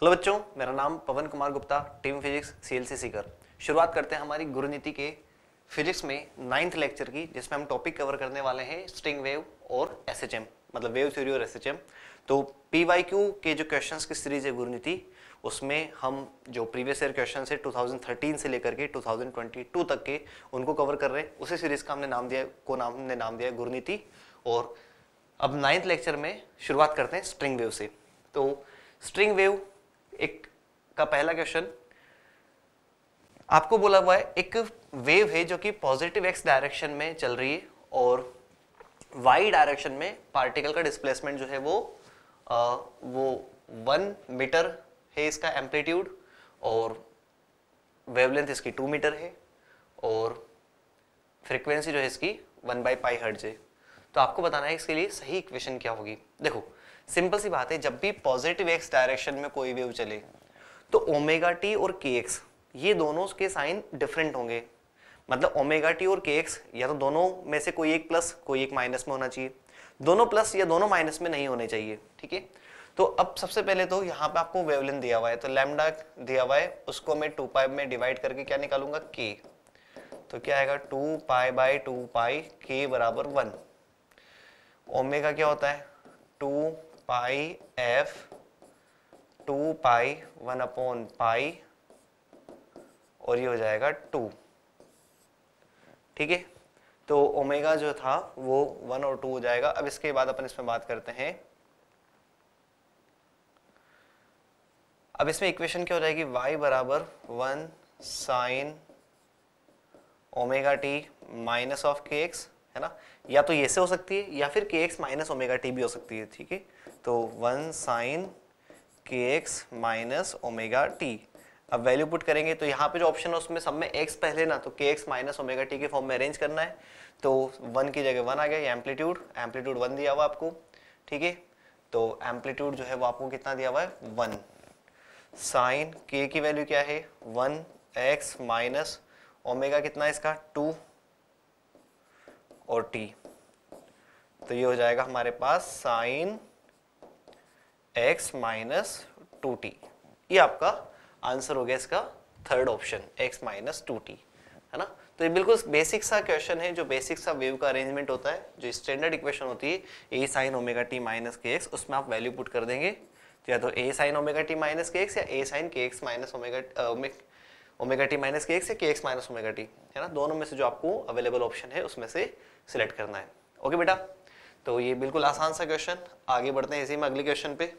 Hello बच्चों मेरा नाम Pawan Kumar Gupta team physics C L C Sikar शुरुआत करते हैं हमारी गुरुनीति के फिजिक्स में नाइन्थ लेक्चर की जिसमें हम टॉपिक कवर करने वाले हैं स्ट्रिंग वेव और एस एच एम मतलब वेव थ्योरी और एस एच एम तो पी वाई क्यू के जो क्वेश्चंस की सीरीज है गुरुनीति उसमें हम जो प्रीवियस ईयर क्वेश्चन है थर्टीन से लेकर के टू तक के उनको कवर कर रहे हैं उसी सीरीज का हमने नाम दिया को नाम ने नाम दिया है गुरुनीति और अब नाइन्थ लेक्चर में शुरुआत करते हैं स्ट्रिंग वेव से तो स्ट्रिंग वेव एक का पहला क्वेश्चन आपको बोला हुआ है एक वेव है जो कि पॉजिटिव एक्स डायरेक्शन में चल रही है और वाई डायरेक्शन में पार्टिकल का डिस्प्लेसमेंट जो है वो आ, वो वन मीटर है इसका एम्पलीट्यूड और वेवलेंथ इसकी टू मीटर है और फ्रीक्वेंसी जो है इसकी वन बाई पाई हर्ट्ज है तो आपको बताना है इसके लिए सही इक्वेशन क्या होगी देखो सिंपल सी बात है जब भी पॉजिटिव एक्स डायरेक्शन में कोई वेव चले तो ओमेगा टी और के एक्स ये दोनों के साइन डिफरेंट होंगे मतलब ओमेगा टी और के एक्स या तो दोनों में से कोई एक प्लस कोई एक माइनस में होना चाहिए दोनों प्लस या दोनों माइनस में नहीं होने चाहिए ठीक है तो अब सबसे पहले तो यहाँ पे आपको वेवलेंथ दिया हुआ है तो लेमडा दिया हुआ है उसको मैं टू पाई में डिवाइड करके क्या निकालूंगा के तो क्या आएगा two pi by two pi के बराबर वन ओमेगा क्या होता है two pi f two pi one upon pi और ये हो जाएगा टू ठीक है तो ओमेगा जो था वो वन और टू हो जाएगा अब इसके बाद अपन इसमें बात करते हैं अब इसमें इक्वेशन क्या हो जाएगी y बराबर one sine omega t minus of k x है ना या तो ये से हो सकती है या फिर के एक्स माइनस ओमेगा टी भी हो सकती है ठीक है तो one sine k x minus omega t अब वैल्यू पुट करेंगे तो यहाँ पे जो ऑप्शन है उसमें सब में एक्स पहले ना तो k x minus omega t के फॉर्म में अरेंज करना है तो वन की जगह वन आ गया एम्पलीट्यूड एम्पलीट्यूड वन दिया हुआ आपको ठीक है तो एम्पलीट्यूड जो है वो आपको कितना दिया हुआ है वन साइन के की वैल्यू क्या है वन एक्स माइनस ओमेगा कितना है इसका टू और टी तो ये हो जाएगा हमारे पास sine x minus two T ये आपका आंसर हो गया इसका third option x minus two t है ना तो ये बिल्कुल बेसिक सा क्वेश्चन है जो बेसिक सा वेव का अरेंजमेंट होता है जो स्टैंडर्ड इक्वेशन होती है A sine omega t minus k x उसमें आप वैल्यू पुट कर देंगे तो या तो A sine omega t minus k x या A sine k x minus omega omega t minus k x या k x minus omega T है ना दोनों में से जो आपको अवेलेबल ऑप्शन है उसमें से सिलेक्ट करना है ओके बेटा तो ये बिल्कुल आसान सा क्वेश्चन आगे बढ़ते हैं इसी में अगले क्वेश्चन पे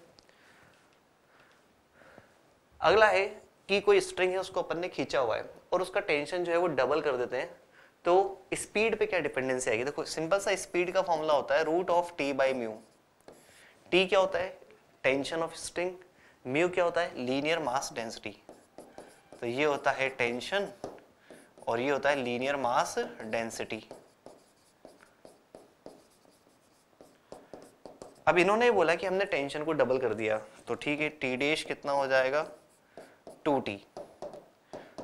अगला है कि कोई स्ट्रिंग है उसको अपन ने खींचा हुआ है और उसका टेंशन जो है वो डबल कर देते हैं तो स्पीड पे क्या डिपेंडेंसी आएगी देखो सिंपल सा स्पीड का फॉर्मूला होता है root of T by mu T क्या होता है टेंशन ऑफ स्ट्रिंग म्यू क्या होता है लीनियर मास डेंसिटी तो ये होता है टेंशन और ये होता है लीनियर मास डेंसिटी अब इन्होंने बोला कि हमने टेंशन को डबल कर दिया तो ठीक है टी डेश कितना हो जाएगा टू टी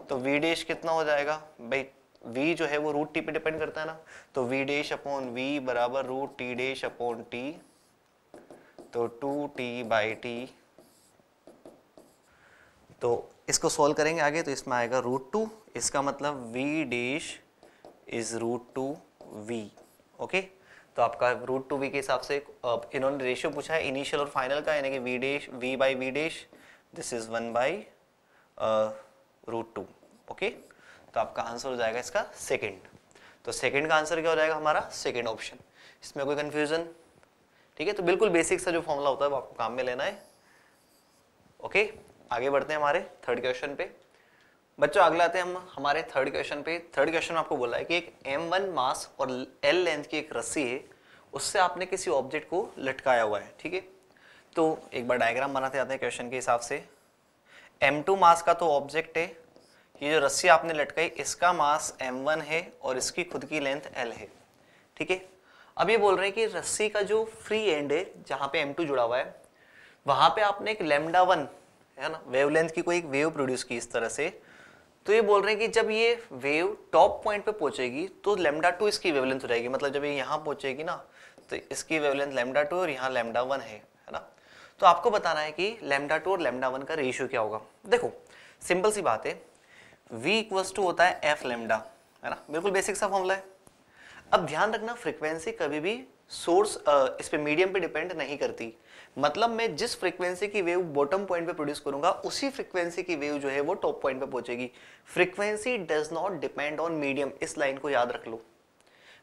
तो वी डेश कितना हो जाएगा भाई v जो है वो रूट टी पे डिपेंड करता है ना तो v डेश अपॉन वी बराबर root t dash upon t तो टू टी बाई टी तो इसको सॉल्व करेंगे आगे तो इसमें आएगा रूट टू इसका मतलब v dash is root two v okay तो आपका रूट टू वी के हिसाब से इन्होंने रेशियो पूछा है इनिशियल और फाइनल का यानी कि v dash v by v dash this is one by root two okay तो आपका आंसर हो जाएगा इसका सेकेंड तो सेकेंड का आंसर क्या हो जाएगा हमारा सेकेंड ऑप्शन इसमें कोई कन्फ्यूजन ठीक है तो बिल्कुल बेसिक सा जो फॉर्मूला होता है वो आपको काम में लेना है ओके आगे बढ़ते हैं हमारे थर्ड क्वेश्चन पे बच्चों अगला आते हैं हम हमारे थर्ड क्वेश्चन पे थर्ड क्वेश्चन आपको बोला है कि एक एम वन मास और एल लेंथ की एक रस्सी है उससे आपने किसी ऑब्जेक्ट को लटकाया हुआ है ठीक है तो एक बार डायग्राम बनाते जाते हैं क्वेश्चन के हिसाब से m2 मास का तो ऑब्जेक्ट है ये जो रस्सी आपने लटकाई इसका मास m1 है और इसकी खुद की लेंथ l है ठीक है अब ये बोल रहे हैं कि रस्सी का जो फ्री एंड है जहाँ पे m2 जुड़ा हुआ है वहाँ पे आपने एक लेमडा वन है ना वेवलेंथ की कोई एक वेव प्रोड्यूस की इस तरह से तो ये बोल रहे हैं कि जब ये वेव टॉप पॉइंट पे पहुंचेगी तो लेमडा टू इसकी वेवलेंथ हो जाएगी मतलब जब ये यहाँ पहुंचेगी ना तो इसकी वेवलेंथ लेमडा टू और यहाँ लेमडा वन है तो आपको बताना है कि लेमडा टू और लेमडा वन का रेशियो क्या होगा देखो सिंपल सी बात है v इक्वल्स टू होता है एफ लेमडा है ना बिल्कुल बेसिक सा फॉर्मूला है अब ध्यान रखना फ्रीक्वेंसी कभी भी सोर्स इस पे मीडियम पे डिपेंड नहीं करती मतलब मैं जिस फ्रीक्वेंसी की वेव बॉटम पॉइंट पे प्रोड्यूस करूंगा उसी फ्रीक्वेंसी की वेव जो है वो टॉप पॉइंट पे पहुंचेगी frequency does not depend on medium इस लाइन को याद रख लो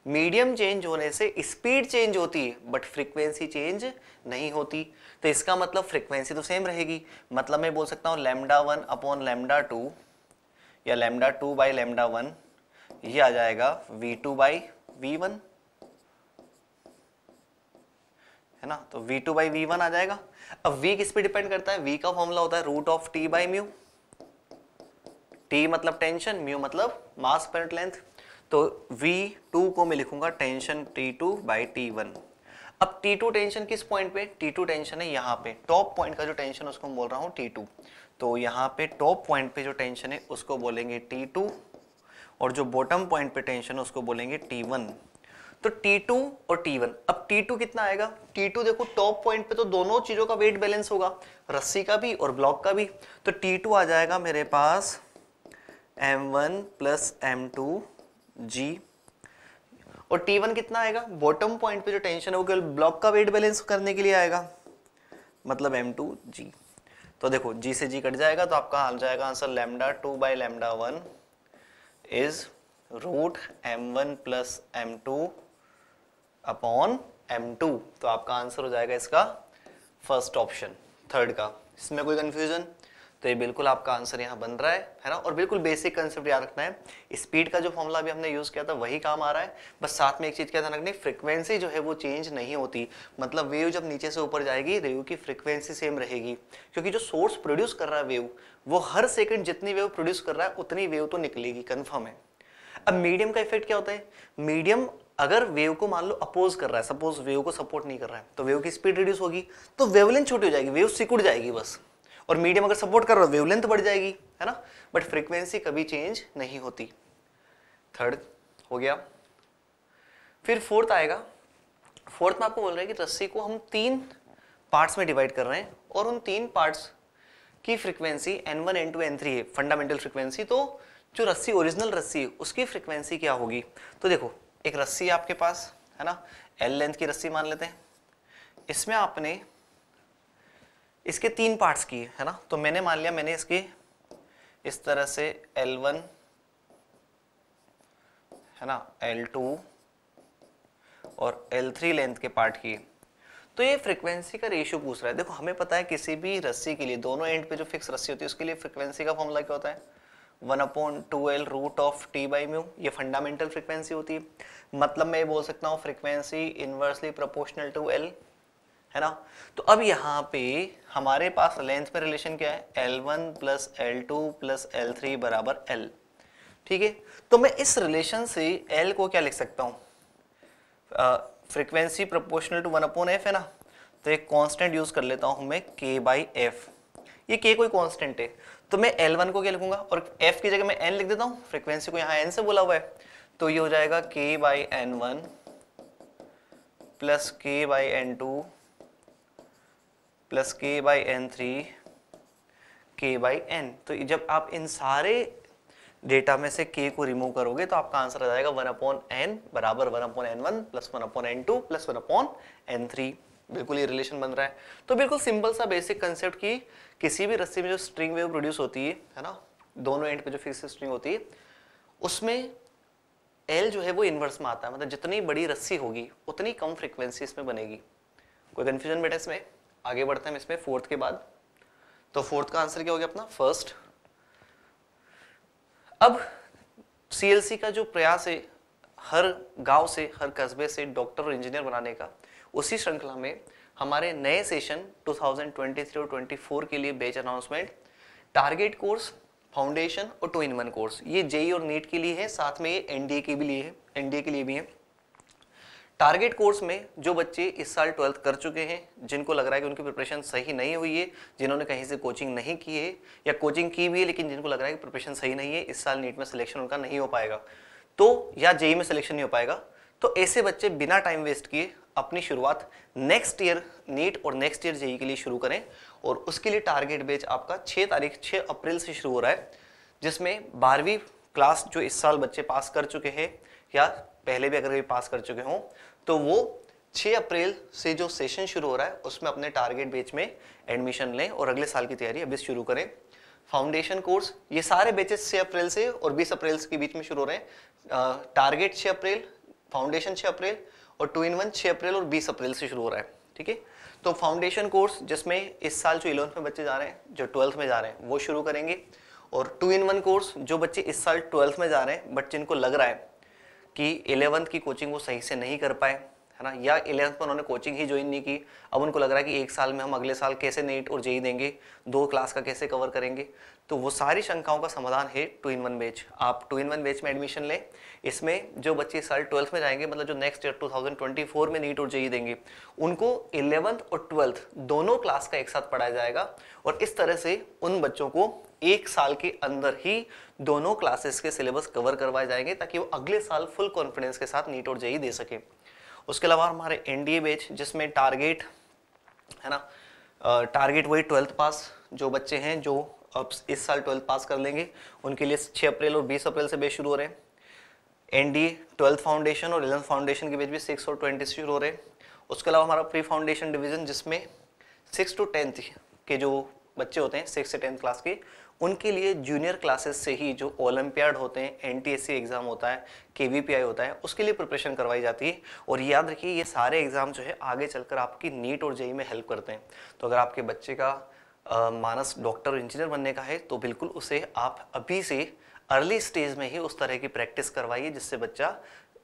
मीडियम चेंज होने से स्पीड चेंज होती है बट फ्रीक्वेंसी चेंज नहीं होती तो इसका मतलब फ्रीक्वेंसी तो सेम रहेगी मतलब मैं बोल सकता हूँ lambda one upon lambda two या lambda two by lambda one ये आ जाएगा v two by v one है ना तो v2 टू बाई वी आ जाएगा अब v किस पे डिपेंड करता है v का फॉर्मूला होता है root of T by mu t मतलब टेंशन म्यू मतलब मास पर लेंथ तो V2 को मैं लिखूंगा tension T2 two by T अब T2 टेंशन किस पॉइंट पे T2 टेंशन है यहाँ पे टॉप पॉइंट का जो टेंशन है उसको बोल रहा हूँ T2 तो यहाँ पे टॉप पॉइंट पे जो टेंशन है उसको बोलेंगे T2 और जो बॉटम पॉइंट पे टेंशन है उसको बोलेंगे T1 तो T2 और T1 अब T2 कितना आएगा T2 देखो टॉप पॉइंट पे तो दोनों चीज़ों का वेट बैलेंस होगा रस्सी का भी और ब्लॉक का भी तो T2 आ जाएगा मेरे पास M1 one plus m two g और टी वन कितना आएगा बॉटम पॉइंट पे जो टेंशन है वो केवल ब्लॉक का वेट बैलेंस करने के लिए आएगा मतलब टू जी तो देखो जी से जी कट जाएगा तो आपका आ जाएगा answer lambda two by lambda one is root m one plus m two upon m two तो आपका आंसर हो जाएगा इसका फर्स्ट ऑप्शन थर्ड का इसमें कोई कंफ्यूजन तो ये बिल्कुल आपका आंसर यहाँ बन रहा है है ना और बिल्कुल बेसिक कंसेप्ट याद रखना है स्पीड का जो फॉर्मूला भी हमने यूज़ किया था वही काम आ रहा है बस साथ में एक चीज़ क्या ध्यान रखनी फ्रिक्वेंसी जो है वो चेंज नहीं होती मतलब वेव जब नीचे से ऊपर जाएगी रेव की फ्रिक्वेंसी सेम रहेगी क्योंकि जो सोर्स प्रोड्यूस कर रहा है वेव वो हर सेकेंड जितनी वेव प्रोड्यूस कर रहा है उतनी वेव तो निकलेगी कन्फर्म है अब मीडियम का इफेक्ट क्या होता है मीडियम अगर वेव को मान लो अपोज कर रहा है सपोज वेव को सपोर्ट नहीं कर रहा है तो वेव की स्पीड रिड्यूस होगी तो वेवलेंथ छोटी हो जाएगी वेव सिकुड़ जाएगी बस और मीडियम अगर सपोर्ट कर रहा है वेवलेंथ बढ़ जाएगी है ना बट फ्रीक्वेंसी कभी चेंज नहीं होती थर्ड हो गया फिर फोर्थ आएगा फोर्थ में आपको बोल रहे हैं कि रस्सी को हम तीन पार्ट्स में डिवाइड कर रहे हैं और उन तीन पार्ट्स की frequency n one n two n three है फंडामेंटल फ्रीक्वेंसी तो जो रस्सी ओरिजिनल रस्सी है उसकी फ्रीक्वेंसी क्या होगी तो देखो एक रस्सी आपके पास है ना एल लेंथ की रस्सी मान लेते हैं इसमें आपने इसके तीन पार्ट्स की है ना तो मैंने मान लिया मैंने इसकी इस तरह से L1 है ना L2 और L3 लेंथ के पार्ट की तो ये फ्रीक्वेंसी का रेशियो पूछ रहा है देखो हमें पता है किसी भी रस्सी के लिए दोनों एंड पे जो फिक्स रस्सी होती है उसके लिए फ्रीक्वेंसी का फॉर्मूला क्या होता है one upon two l root of T by mu ये फंडामेंटल फ्रीक्वेंसी होती है मतलब मैं ये बोल सकता हूँ frequency inversely proportional to l है ना तो अब यहाँ पे हमारे पास लेंथ में रिलेशन क्या है L1 one plus l two plus l three बराबर एल ठीक है तो मैं इस रिलेशन से L को क्या लिख सकता हूँ frequency proportional to one upon f है ना तो एक कांस्टेंट यूज कर लेता हूँ मैं k बाई एफ ये k कोई कांस्टेंट है तो मैं L1 को क्या लिखूंगा और f की जगह मैं n लिख देता हूँ फ्रिक्वेंसी को यहाँ n से बोला हुआ है तो ये हो जाएगा k by n one plus k by n two plus k by n three k by n तो जब आप इन सारे डेटा में से के को रिमूव करोगे तो आपका आंसर आ जाएगा वन अपॉन एन बराबर one upon n one plus one upon n two plus one upon n three बिल्कुल ये रिलेशन बन रहा है तो बिल्कुल सिंपल सा बेसिक कंसेप्ट की किसी भी रस्सी में जो स्ट्रिंग वेव प्रोड्यूस होती है है ना दोनों एंड पे जो फिक्स स्ट्रिंग होती है उसमें एल जो है वो इन्वर्स में आता है मतलब जितनी बड़ी रस्सी होगी उतनी कम फ्रिक्वेंसी इसमें बनेगी कोई कन्फ्यूजन बेटा इसमें आगे बढ़ते हैं इसमें फोर्थ के बाद तो फोर्थ का आंसर क्या हो गया अपना फर्स्ट अब सीएलसी का जो प्रयास है हर गांव से हर कस्बे से डॉक्टर और इंजीनियर बनाने का उसी श्रृंखला में हमारे नए सेशन 2023 और 24 के लिए batch announcement target course foundation और टू इन वन कोर्स ये जेई e और नीट के लिए है साथ में ये एनडीए के भी लिए है एनडीए के लिए भी है टारगेट कोर्स में जो बच्चे इस साल ट्वेल्थ कर चुके हैं जिनको लग रहा है कि उनकी प्रिपरेशन सही नहीं हुई है जिन्होंने कहीं से कोचिंग नहीं की है या कोचिंग की भी है लेकिन जिनको लग रहा है कि प्रिपरेशन सही नहीं है इस साल नीट में सिलेक्शन उनका नहीं हो पाएगा तो या जेई में सिलेक्शन नहीं हो पाएगा तो ऐसे बच्चे बिना टाइम वेस्ट किए अपनी शुरुआत नेक्स्ट ईयर नीट और नेक्स्ट ईयर जेई के लिए शुरू करें और उसके लिए टारगेट बेच आपका छः तारीख छः अप्रैल से शुरू हो रहा है जिसमें बारहवीं क्लास जो इस साल बच्चे पास कर चुके हैं या पहले भी अगर भी पास कर चुके हों तो वो 6 अप्रैल से जो सेशन शुरू हो रहा है उसमें अपने टारगेट बेच में एडमिशन लें और अगले साल की तैयारी अभी शुरू करें फाउंडेशन कोर्स ये सारे बेचेस छः अप्रैल से और 20 अप्रैल के बीच में शुरू हो रहे हैं टारगेट 6 अप्रैल फाउंडेशन 6 अप्रैल और टू इन वन 6 अप्रैल और 20 अप्रैल से शुरू हो रहा है ठीक है तो फाउंडेशन कोर्स जिसमें इस साल जो इलेवंथ में बच्चे जा रहे हैं जो ट्वेल्थ में जा रहे हैं वो शुरू करेंगे और टू इन वन कोर्स जो बच्चे इस साल ट्वेल्थ में जा रहे हैं बट जिनको लग रहा है कि इलेवंथ की कोचिंग वो सही से नहीं कर पाए है ना या इलेवंथ में उन्होंने कोचिंग ही ज्वाइन नहीं की अब उनको लग रहा है कि एक साल में हम अगले साल कैसे नीट और जेई e e देंगे दो क्लास का कैसे कवर करेंगे तो वो सारी शंकाओं का समाधान है टू इन वन बैच आप टू इन वन बैच में एडमिशन लें इसमें जो बच्चे साल ट्वेल्थ में जाएंगे मतलब जो नेक्स्ट ईयर टू में नीट और जेई e देंगे उनको इलेवंथ और ट्वेल्थ दोनों क्लास का एक साथ पढ़ाया जाएगा और इस तरह से उन बच्चों को एक साल के अंदर ही दोनों क्लासेस के सिलेबस कवर करवाए जाएंगे ताकि वो अगले साल फुल कॉन्फिडेंस के साथ नीट और जेई दे सके उसके अलावा हमारे एनडीए बैच जिसमें टारगेट है ना टारगेट वही ट्वेल्थ पास जो बच्चे हैं जो अब इस साल ट्वेल्थ पास कर लेंगे उनके लिए 6 अप्रैल और 20 अप्रैल से बेच शुरू हो रहे हैं एन डी ट्वेल्थ फाउंडेशन और इलेवंथ फाउंडेशन के बीच भी सिक्स और ट्वेंटी से शुरू हो रहे हैं उसके अलावा हमारा प्री फाउंडेशन डिवीजन जिसमें सिक्स टू टेंथ के जो बच्चे होते हैं सिक्स से टेंथ क्लास के उनके लिए जूनियर क्लासेस से ही जो ओलंपियाड होते हैं एन एग्ज़ाम होता है के होता है उसके लिए प्रिपरेशन करवाई जाती है और याद रखिए ये सारे एग्ज़ाम जो है आगे चलकर आपकी नीट और जेई e e में हेल्प करते हैं तो अगर आपके बच्चे का आ, मानस डॉक्टर इंजीनियर बनने का है तो बिल्कुल उसे आप अभी से अर्ली स्टेज में ही उस तरह की प्रैक्टिस करवाइए जिससे बच्चा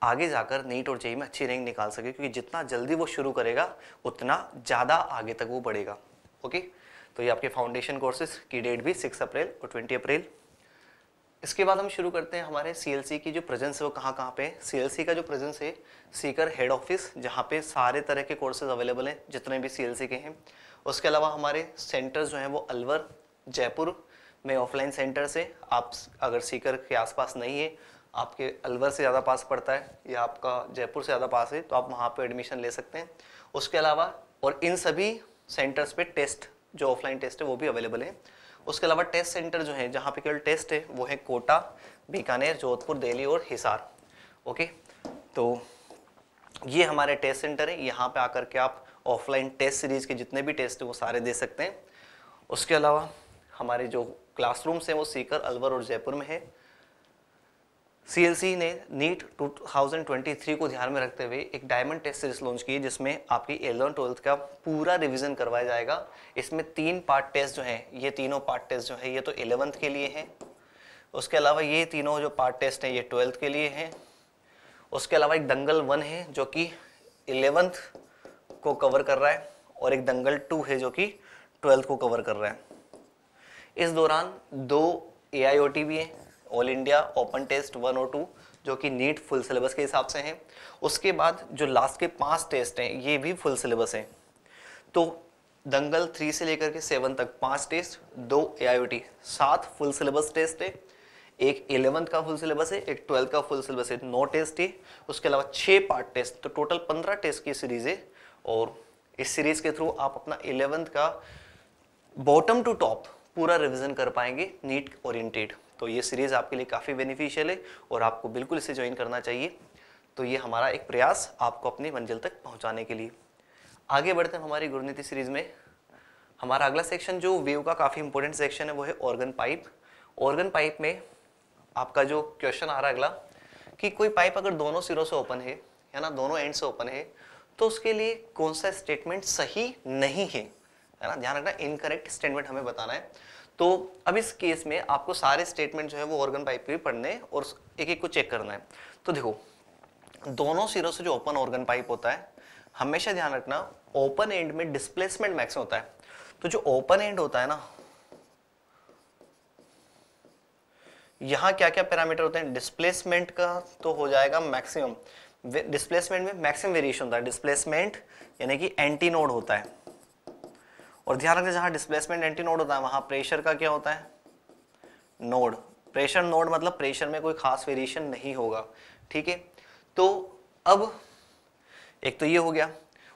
आगे जाकर नीट और जेई e में अच्छी रैंक निकाल सके क्योंकि जितना जल्दी वो शुरू करेगा उतना ज़्यादा आगे तक वो बढ़ेगा ओके तो ये आपके फाउंडेशन कोर्सेज की डेट भी सिक्स अप्रैल और ट्वेंटी अप्रैल इसके बाद हम शुरू करते हैं हमारे सी की जो प्रेजेंस है वो कहाँ कहाँ पे सी का जो प्रेजेंस है सीकर हेड ऑफिस जहाँ पे सारे तरह के कोर्सेज अवेलेबल हैं जितने भी सी के हैं उसके अलावा हमारे सेंटर्स जो हैं वो अलवर जयपुर में ऑफलाइन सेंटर से आप अगर सीकर के आसपास नहीं है आपके अलवर से ज़्यादा पास पड़ता है या आपका जयपुर से ज़्यादा पास है तो आप वहाँ पर एडमिशन ले सकते हैं उसके अलावा और इन सभी सेंटर्स पे टेस्ट जो ऑफलाइन टेस्ट है वो भी अवेलेबल है उसके अलावा टेस्ट सेंटर जो है जहाँ पे केवल टेस्ट है वो है कोटा बीकानेर जोधपुर दिल्ली और हिसार ओके तो ये हमारे टेस्ट सेंटर है यहाँ पे आकर के आप ऑफलाइन टेस्ट सीरीज़ के जितने भी टेस्ट हैं वो सारे दे सकते हैं उसके अलावा हमारे जो क्लासरूम्स हैं वो सीकर अलवर और जयपुर में है सी ने नीट 2023 को ध्यान में रखते हुए एक डायमंड टेस्ट सीरीज लॉन्च की जिसमें आपकी एलेवन ट्वेल्थ का पूरा रिवीजन करवाया जाएगा इसमें तीन पार्ट टेस्ट जो हैं ये तीनों पार्ट टेस्ट जो है ये तो एलेवंथ के लिए हैं उसके अलावा ये तीनों जो पार्ट टेस्ट हैं ये ट्वेल्थ के लिए हैं उसके अलावा एक दंगल वन है जो कि एलेवंथ को कवर कर रहा है और एक दंगल टू है जो कि ट्वेल्थ को कवर कर रहा है इस दौरान दो ए भी हैं all India open test one और टू जो कि नीट फुल सिलेबस के हिसाब से हैं उसके बाद जो लास्ट के पांच टेस्ट हैं ये भी फुल सिलेबस हैं तो दंगल थ्री से लेकर के सेवन तक पांच टेस्ट दो ए आई सात फुल सिलेबस टेस्ट है एक इलेवंथ का फुल सिलेबस है एक ट्वेल्थ का फुल सिलेबस है नौ टेस्ट है उसके अलावा छः पार्ट टेस्ट तो टोटल पंद्रह टेस्ट की सीरीज है और इस सीरीज के थ्रू आप अपना इलेवंथ का बॉटम टू टॉप पूरा रिविजन कर पाएंगे नीट ओरिएंटेड तो ये सीरीज़ आपके लिए काफ़ी बेनिफिशियल है और आपको बिल्कुल इसे ज्वाइन करना चाहिए तो ये हमारा एक प्रयास आपको अपनी मंजिल तक पहुँचाने के लिए आगे बढ़ते हैं हमारी गुरुनीति सीरीज़ में हमारा अगला सेक्शन जो वेव का काफ़ी इंपॉर्टेंट सेक्शन है वो है ऑर्गन पाइप ऑर्गन पाइप में आपका जो क्वेश्चन आ रहा है अगला कि कोई पाइप अगर दोनों सिरों से ओपन है या ना दोनों एंड से ओपन है तो उसके लिए कौन सा स्टेटमेंट सही नहीं है है ना ध्यान रखना इनकरेक्ट स्टेटमेंट हमें बताना है तो अब इस केस में आपको सारे स्टेटमेंट जो है वो ऑर्गन पाइप भी पढ़ने और एक एक को चेक करना है तो देखो दोनों सिरों से जो ओपन ऑर्गन पाइप होता है हमेशा ध्यान रखना ओपन एंड में डिस्प्लेसमेंट मैक्सिम होता है तो जो ओपन एंड होता है ना यहां क्या क्या पैरामीटर होते हैं डिस्प्लेसमेंट का तो हो जाएगा मैक्सिमम डिस्प्लेसमेंट में मैक्सिमम वेरिएशन होता है डिस्प्लेसमेंट यानी कि एंटी नोड होता है और ध्यान रखें जहाँ डिस्प्लेसमेंट एंटी नोड होता है वहाँ प्रेशर का क्या होता है नोड प्रेशर नोड मतलब प्रेशर में कोई खास वेरिएशन नहीं होगा ठीक है तो अब एक तो ये हो गया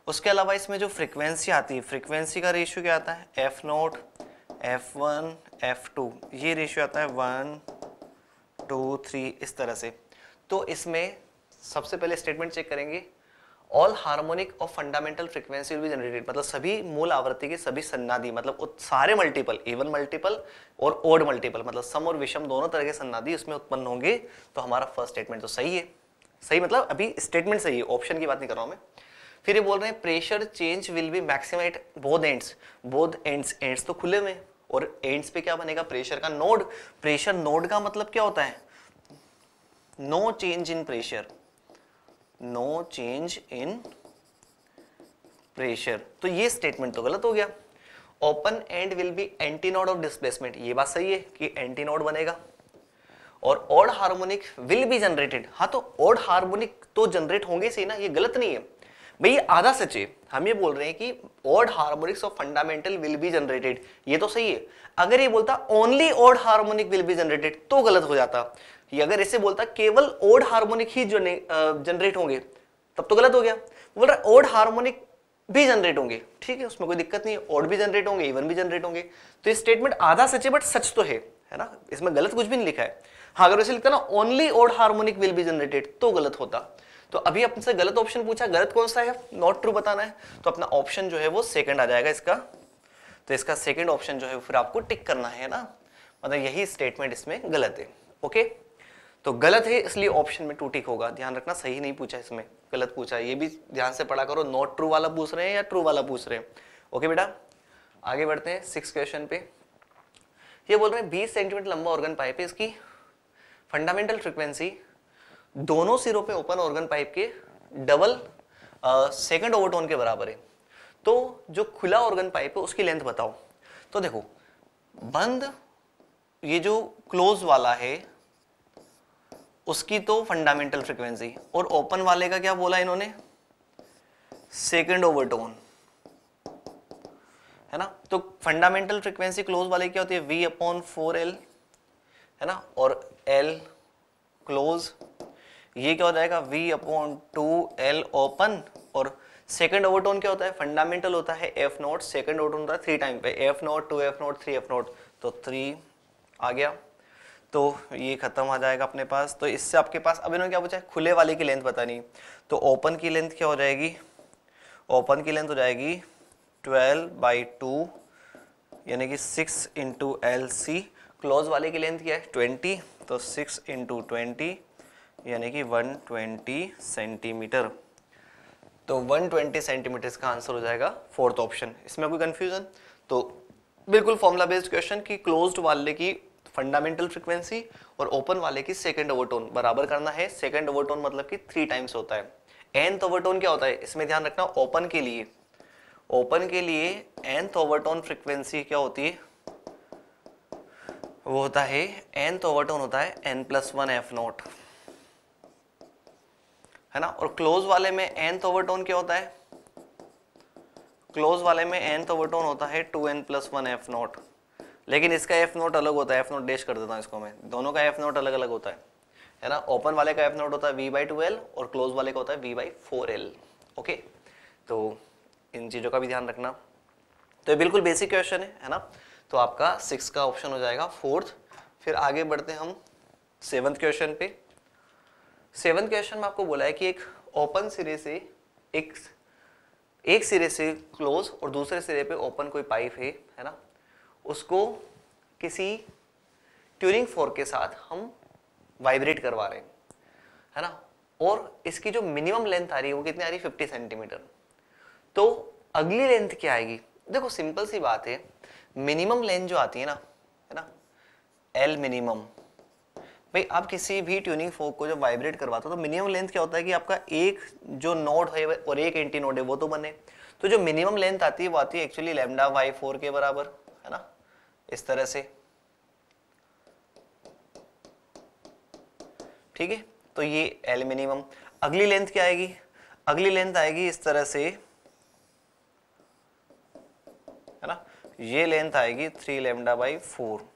उसके अलावा इसमें जो फ्रिक्वेंसी आती है फ्रिक्वेंसी का रेशियो क्या आता है F note F one F two ये रेशियो आता है वन टू थ्री इस तरह से तो इसमें सबसे पहले स्टेटमेंट चेक करेंगे ऑल हार्मोनिक और fundamental frequency will be generated मतलब सभी मूल आवृत्ति के सभी सन्नादी मतलब सारे मल्टीपल इवन मल्टीपल और ओड मल्टीपल मतलब सम और विषम दोनों तरह के सन्नादी उसमें उत्पन्न होंगे तो हमारा फर्स्ट स्टेटमेंट तो सही है सही मतलब अभी स्टेटमेंट सही है ऑप्शन की बात नहीं कर रहा हूँ मैं फिर ये बोल रहे हैं pressure change will be at both ends both ends ends तो खुले हुए और एंड्स पे क्या बनेगा प्रेशर का नोड प्रेशर नोड का मतलब क्या होता है no change in pressure no change in pressure तो ये स्टेटमेंट तो गलत हो गया open end will be anti node of displacement ये बात सही है कि एंटी नोड बनेगा और odd harmonic will be generated हाँ तो ऑड हार्मोनिक तो जनरेट होंगे सही ना ये गलत नहीं है भाई आधा सच है हम ये बोल रहे हैं कि odd harmonics of fundamental will be generated ये तो सही है अगर ये बोलता only odd harmonic will be generated तो गलत हो जाता ये अगर ऐसे बोलता केवल ओड हार्मोनिक ही जनरेट होंगे तब तो गलत हो गया बोल रहा ओड हार्मोनिक भी जनरेट होंगे ठीक है उसमें कोई दिक्कत नहीं है ओड भी जनरेट होंगे इवन भी जनरेट होंगे तो ये स्टेटमेंट आधा सच है बट सच तो है है ना इसमें गलत कुछ भी नहीं लिखा है हाँ अगर वैसे लिखता ना only odd harmonic will be generated तो गलत होता तो अभी आपसे गलत ऑप्शन पूछा गलत कौन सा है नॉट ट्रू बताना है तो अपना ऑप्शन जो है वो सेकंड आ जाएगा इसका तो इसका सेकंड ऑप्शन जो है फिर आपको टिक करना है ना मतलब यही स्टेटमेंट इसमें गलत है ओके okay? तो गलत है इसलिए ऑप्शन में टूटिक होगा ध्यान रखना सही नहीं पूछा इसमें गलत पूछा ये भी ध्यान से पढ़ा करो नॉट ट्रू वाला पूछ रहे हैं या ट्रू वाला पूछ रहे हैं ओके बेटा आगे बढ़ते हैं सिक्स क्वेश्चन पे ये बोल रहे हैं बीस सेंटीमीटर लंबा ऑर्गन पाइप है इसकी फंडामेंटल फ्रिक्वेंसी दोनों सिरों पे ओपन ऑर्गन पाइप के डबल सेकंड ओवरटोन के बराबर है तो जो खुला ऑर्गन पाइप है उसकी लेंथ बताओ तो देखो बंद ये जो क्लोज वाला है उसकी तो फंडामेंटल फ्रिक्वेंसी और ओपन वाले का क्या बोला इन्होंने सेकेंड ओवरटोन है ना तो फंडामेंटल फ्रिक्वेंसी क्लोज वाले क्या होती है वी अपॉन फोर एल है ना और एल क्लोज ये क्या हो जाएगा v upon two l open और सेकंड ओवरटोन क्या होता है फंडामेंटल होता है एफ नॉट सेकंड ओवरटोन होता है थ्री टाइम पे f not two f not three f not तो थ्री आ गया तो ये खत्म आ जाएगा अपने पास तो इससे आपके पास अब इन्होंने क्या पूछा है खुले वाले की लेंथ बतानी तो ओपन की लेंथ क्या हो जाएगी ओपन की लेंथ हो जाएगी ट्वेल्व बाई टू यानी कि six into l c close वाले की लेंथ क्या है ट्वेंटी तो सिक्स इंटू ट्वेंटी यानी कि वन ट्वेंटी सेंटीमीटर तो 120 सेंटीमीटर इसका आंसर हो जाएगा फोर्थ ऑप्शन इसमें कोई कंफ्यूजन तो बिल्कुल फॉर्मुला बेस्ड क्वेश्चन कि क्लोज्ड वाले की फंडामेंटल फ्रिक्वेंसी और ओपन वाले की सेकेंड ओवरटोन बराबर करना है सेकेंड ओवरटोन मतलब कि थ्री टाइम्स होता है एंथ ओवरटोन क्या होता है इसमें ध्यान रखना ओपन के लिए ओपन के लिए एंथ ओवरटोन फ्रिक्वेंसी क्या होती है वो होता है एंथ ओवरटोन होता है n plus one f not है ना और क्लोज वाले में एंथ ओवरटोन क्या होता है क्लोज वाले में एंथ ओवरटोन होता है two n plus one f not लेकिन इसका एफ नोट अलग होता है एफ नोट डैश कर देता हूँ इसको मैं दोनों का एफ नोट अलग अलग होता है है ना ओपन वाले का एफ नोट होता है वी बाई टू एल और क्लोज वाले का होता है we by four l okay तो इन चीज़ों का भी ध्यान रखना तो ये बिल्कुल बेसिक क्वेश्चन है है ना तो आपका सिक्स का ऑप्शन हो जाएगा फोर्थ फिर आगे बढ़ते हम सेवन्थ क्वेश्चन पे सेवन्थ क्वेश्चन में आपको बोला है कि एक ओपन सिरे से एक एक सिरे से क्लोज और दूसरे सिरे पे ओपन कोई पाइप है उसको किसी ट्यूरिंग फोर्क के साथ हम वाइब्रेट करवा रहे हैं है ना और इसकी जो मिनिमम लेंथ आ रही है वो कितनी आ रही है फिफ्टी सेंटीमीटर तो अगली लेंथ क्या आएगी देखो सिंपल सी बात है मिनिमम लेंथ जो आती है ना है ना एल मिनिमम भाई आप किसी भी ट्यूनिंग फोक को जब वाइब्रेट करवाते हो तो मिनिमम लेंथ क्या होता है कि आपका एक जो नोड है और एक एंटी नोड है वो तो बने तो जो मिनिमम लेंथ आती है वो आती है एक्चुअली लेमडा वाई फोर के बराबर है ना इस तरह से ठीक है तो ये एल मिनिमम अगली लेंथ क्या आएगी अगली लेंथ आएगी इस तरह से है ना ये लेंथ आएगी थ्री लेमडा बाई फोर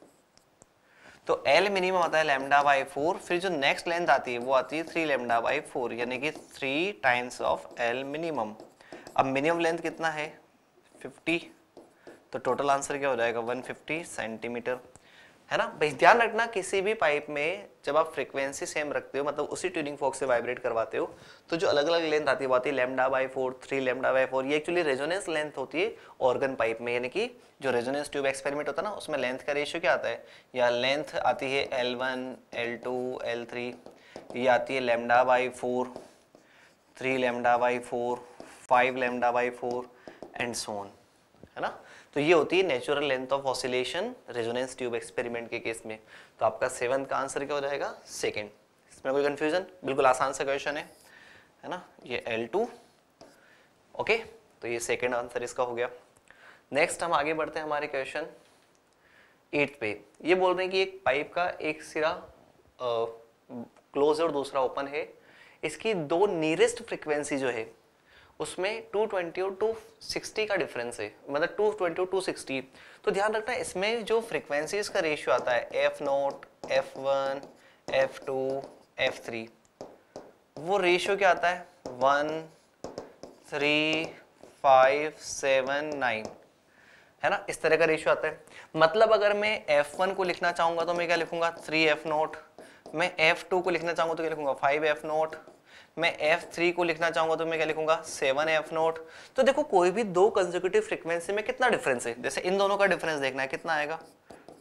तो एल मिनिमम आता है लेमडा बाई फोर फिर जो नेक्स्ट लेंथ आती है वो आती है थ्री लेमडा बाई फोर यानी कि three times of l minimum अब मिनिमम लेंथ कितना है फिफ्टी तो टोटल आंसर क्या हो जाएगा 150 सेंटीमीटर है ना भाई ध्यान रखना किसी भी पाइप में जब आप फ्रीक्वेंसी सेम रखते हो मतलब उसी ट्यूनिंग फोक से वाइब्रेट करवाते हो तो जो अलग अलग लेंथ आती है lambda by four three lambda by four ये एक्चुअली रेजोनेंस लेंथ होती है ऑर्गन पाइप में यानी कि जो रेजोनेंस ट्यूब एक्सपेरिमेंट होता है ना उसमें लेंथ का रेशियो क्या आता है या लेंथ आती है l one l two l three ये आती है lambda by four three lambda by four five lambda by four and so on है ना तो ये होती है natural length of oscillation resonance tube experiment के केस में तो आपका सेवन का आंसर क्या हो जाएगा सेकेंड इसमें कोई कंफ्यूजन बिल्कुल आसान सा क्वेश्चन है है ना ये एल टू ओके तो ये सेकेंड आंसर इसका हो गया नेक्स्ट हम आगे बढ़ते हैं हमारे क्वेश्चन एट पे ये बोल रहे हैं कि एक पाइप का एक सिरा क्लोज और दूसरा ओपन है इसकी दो नियरेस्ट फ्रिक्वेंसी जो है उसमें 220 और 260 का डिफरेंस है मतलब 220 और 260 तो ध्यान रखना इसमें जो फ्रिक्वेंसीज का रेशियो आता है F note F one F two f three वो रेशियो क्या आता है one three five seven nine है ना इस तरह का रेशियो आता है मतलब अगर मैं एफ़ वन को लिखना चाहूँगा तो मैं क्या लिखूंगा थ्री एफ नोट मैं एफ़ टू को लिखना चाहूँगा तो क्या लिखूंगा फाइव एफ नोट मैं F3 को लिखना चाहूंगा तो मैं क्या लिखूंगा सेवन एफ नोट तो देखो कोई भी दो कंजर्वेटिव फ्रिक्वेंसी में कितना डिफरेंस है जैसे इन दोनों का डिफरेंस देखना है कितना आएगा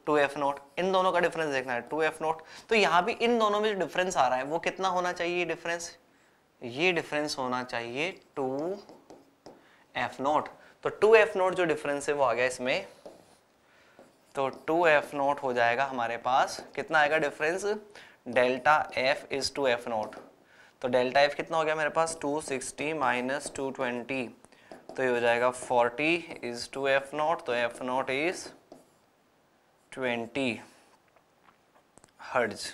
टू एफ नोट इन दोनों का डिफरेंस देखना है टू एफ नोट तो यहाँ भी इन दोनों में जो डिफरेंस आ रहा है वो कितना होना चाहिए डिफरेंस ये डिफरेंस होना चाहिए टू एफ नोट तो टू एफ नोट जो डिफरेंस है वो आ गया इसमें तो टू एफ नोट हो जाएगा हमारे पास कितना आएगा difference delta f is two f not तो डेल्टा एफ कितना हो गया मेरे पास 260 सिक्सटी माइनस टू तो ये हो जाएगा 40 इज टू एफ नॉट तो एफ नॉट इज 20 हर्ज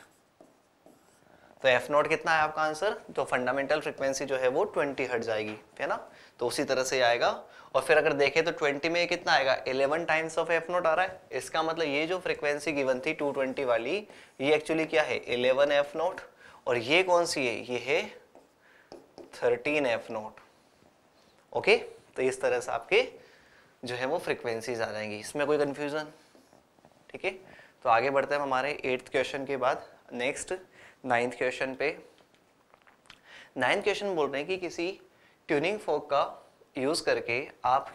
तो एफ नॉट कितना है आपका आंसर तो फंडामेंटल फ्रिक्वेंसी जो है वो 20 हर्ज आएगी है ना तो उसी तरह से आएगा और फिर अगर देखें तो 20 में कितना आएगा 11 टाइम्स ऑफ एफ नोट आ रहा है इसका मतलब ये जो फ्रिक्वेंसी गिवन थी 220 वाली ये एक्चुअली क्या है 11 एफ नोट और ये कौन सी है ये है थर्टीन एफ नोट ओके तो इस तरह से आपके जो है वो फ्रिक्वेंसीज आ जाएंगी इसमें कोई कन्फ्यूज़न ठीक है तो आगे बढ़ते हैं हमारे एट्थ क्वेश्चन के बाद नेक्स्ट नाइन्थ क्वेश्चन पे नाइन्थ क्वेश्चन बोल रहे हैं कि किसी ट्यूनिंग फोक का यूज़ करके आप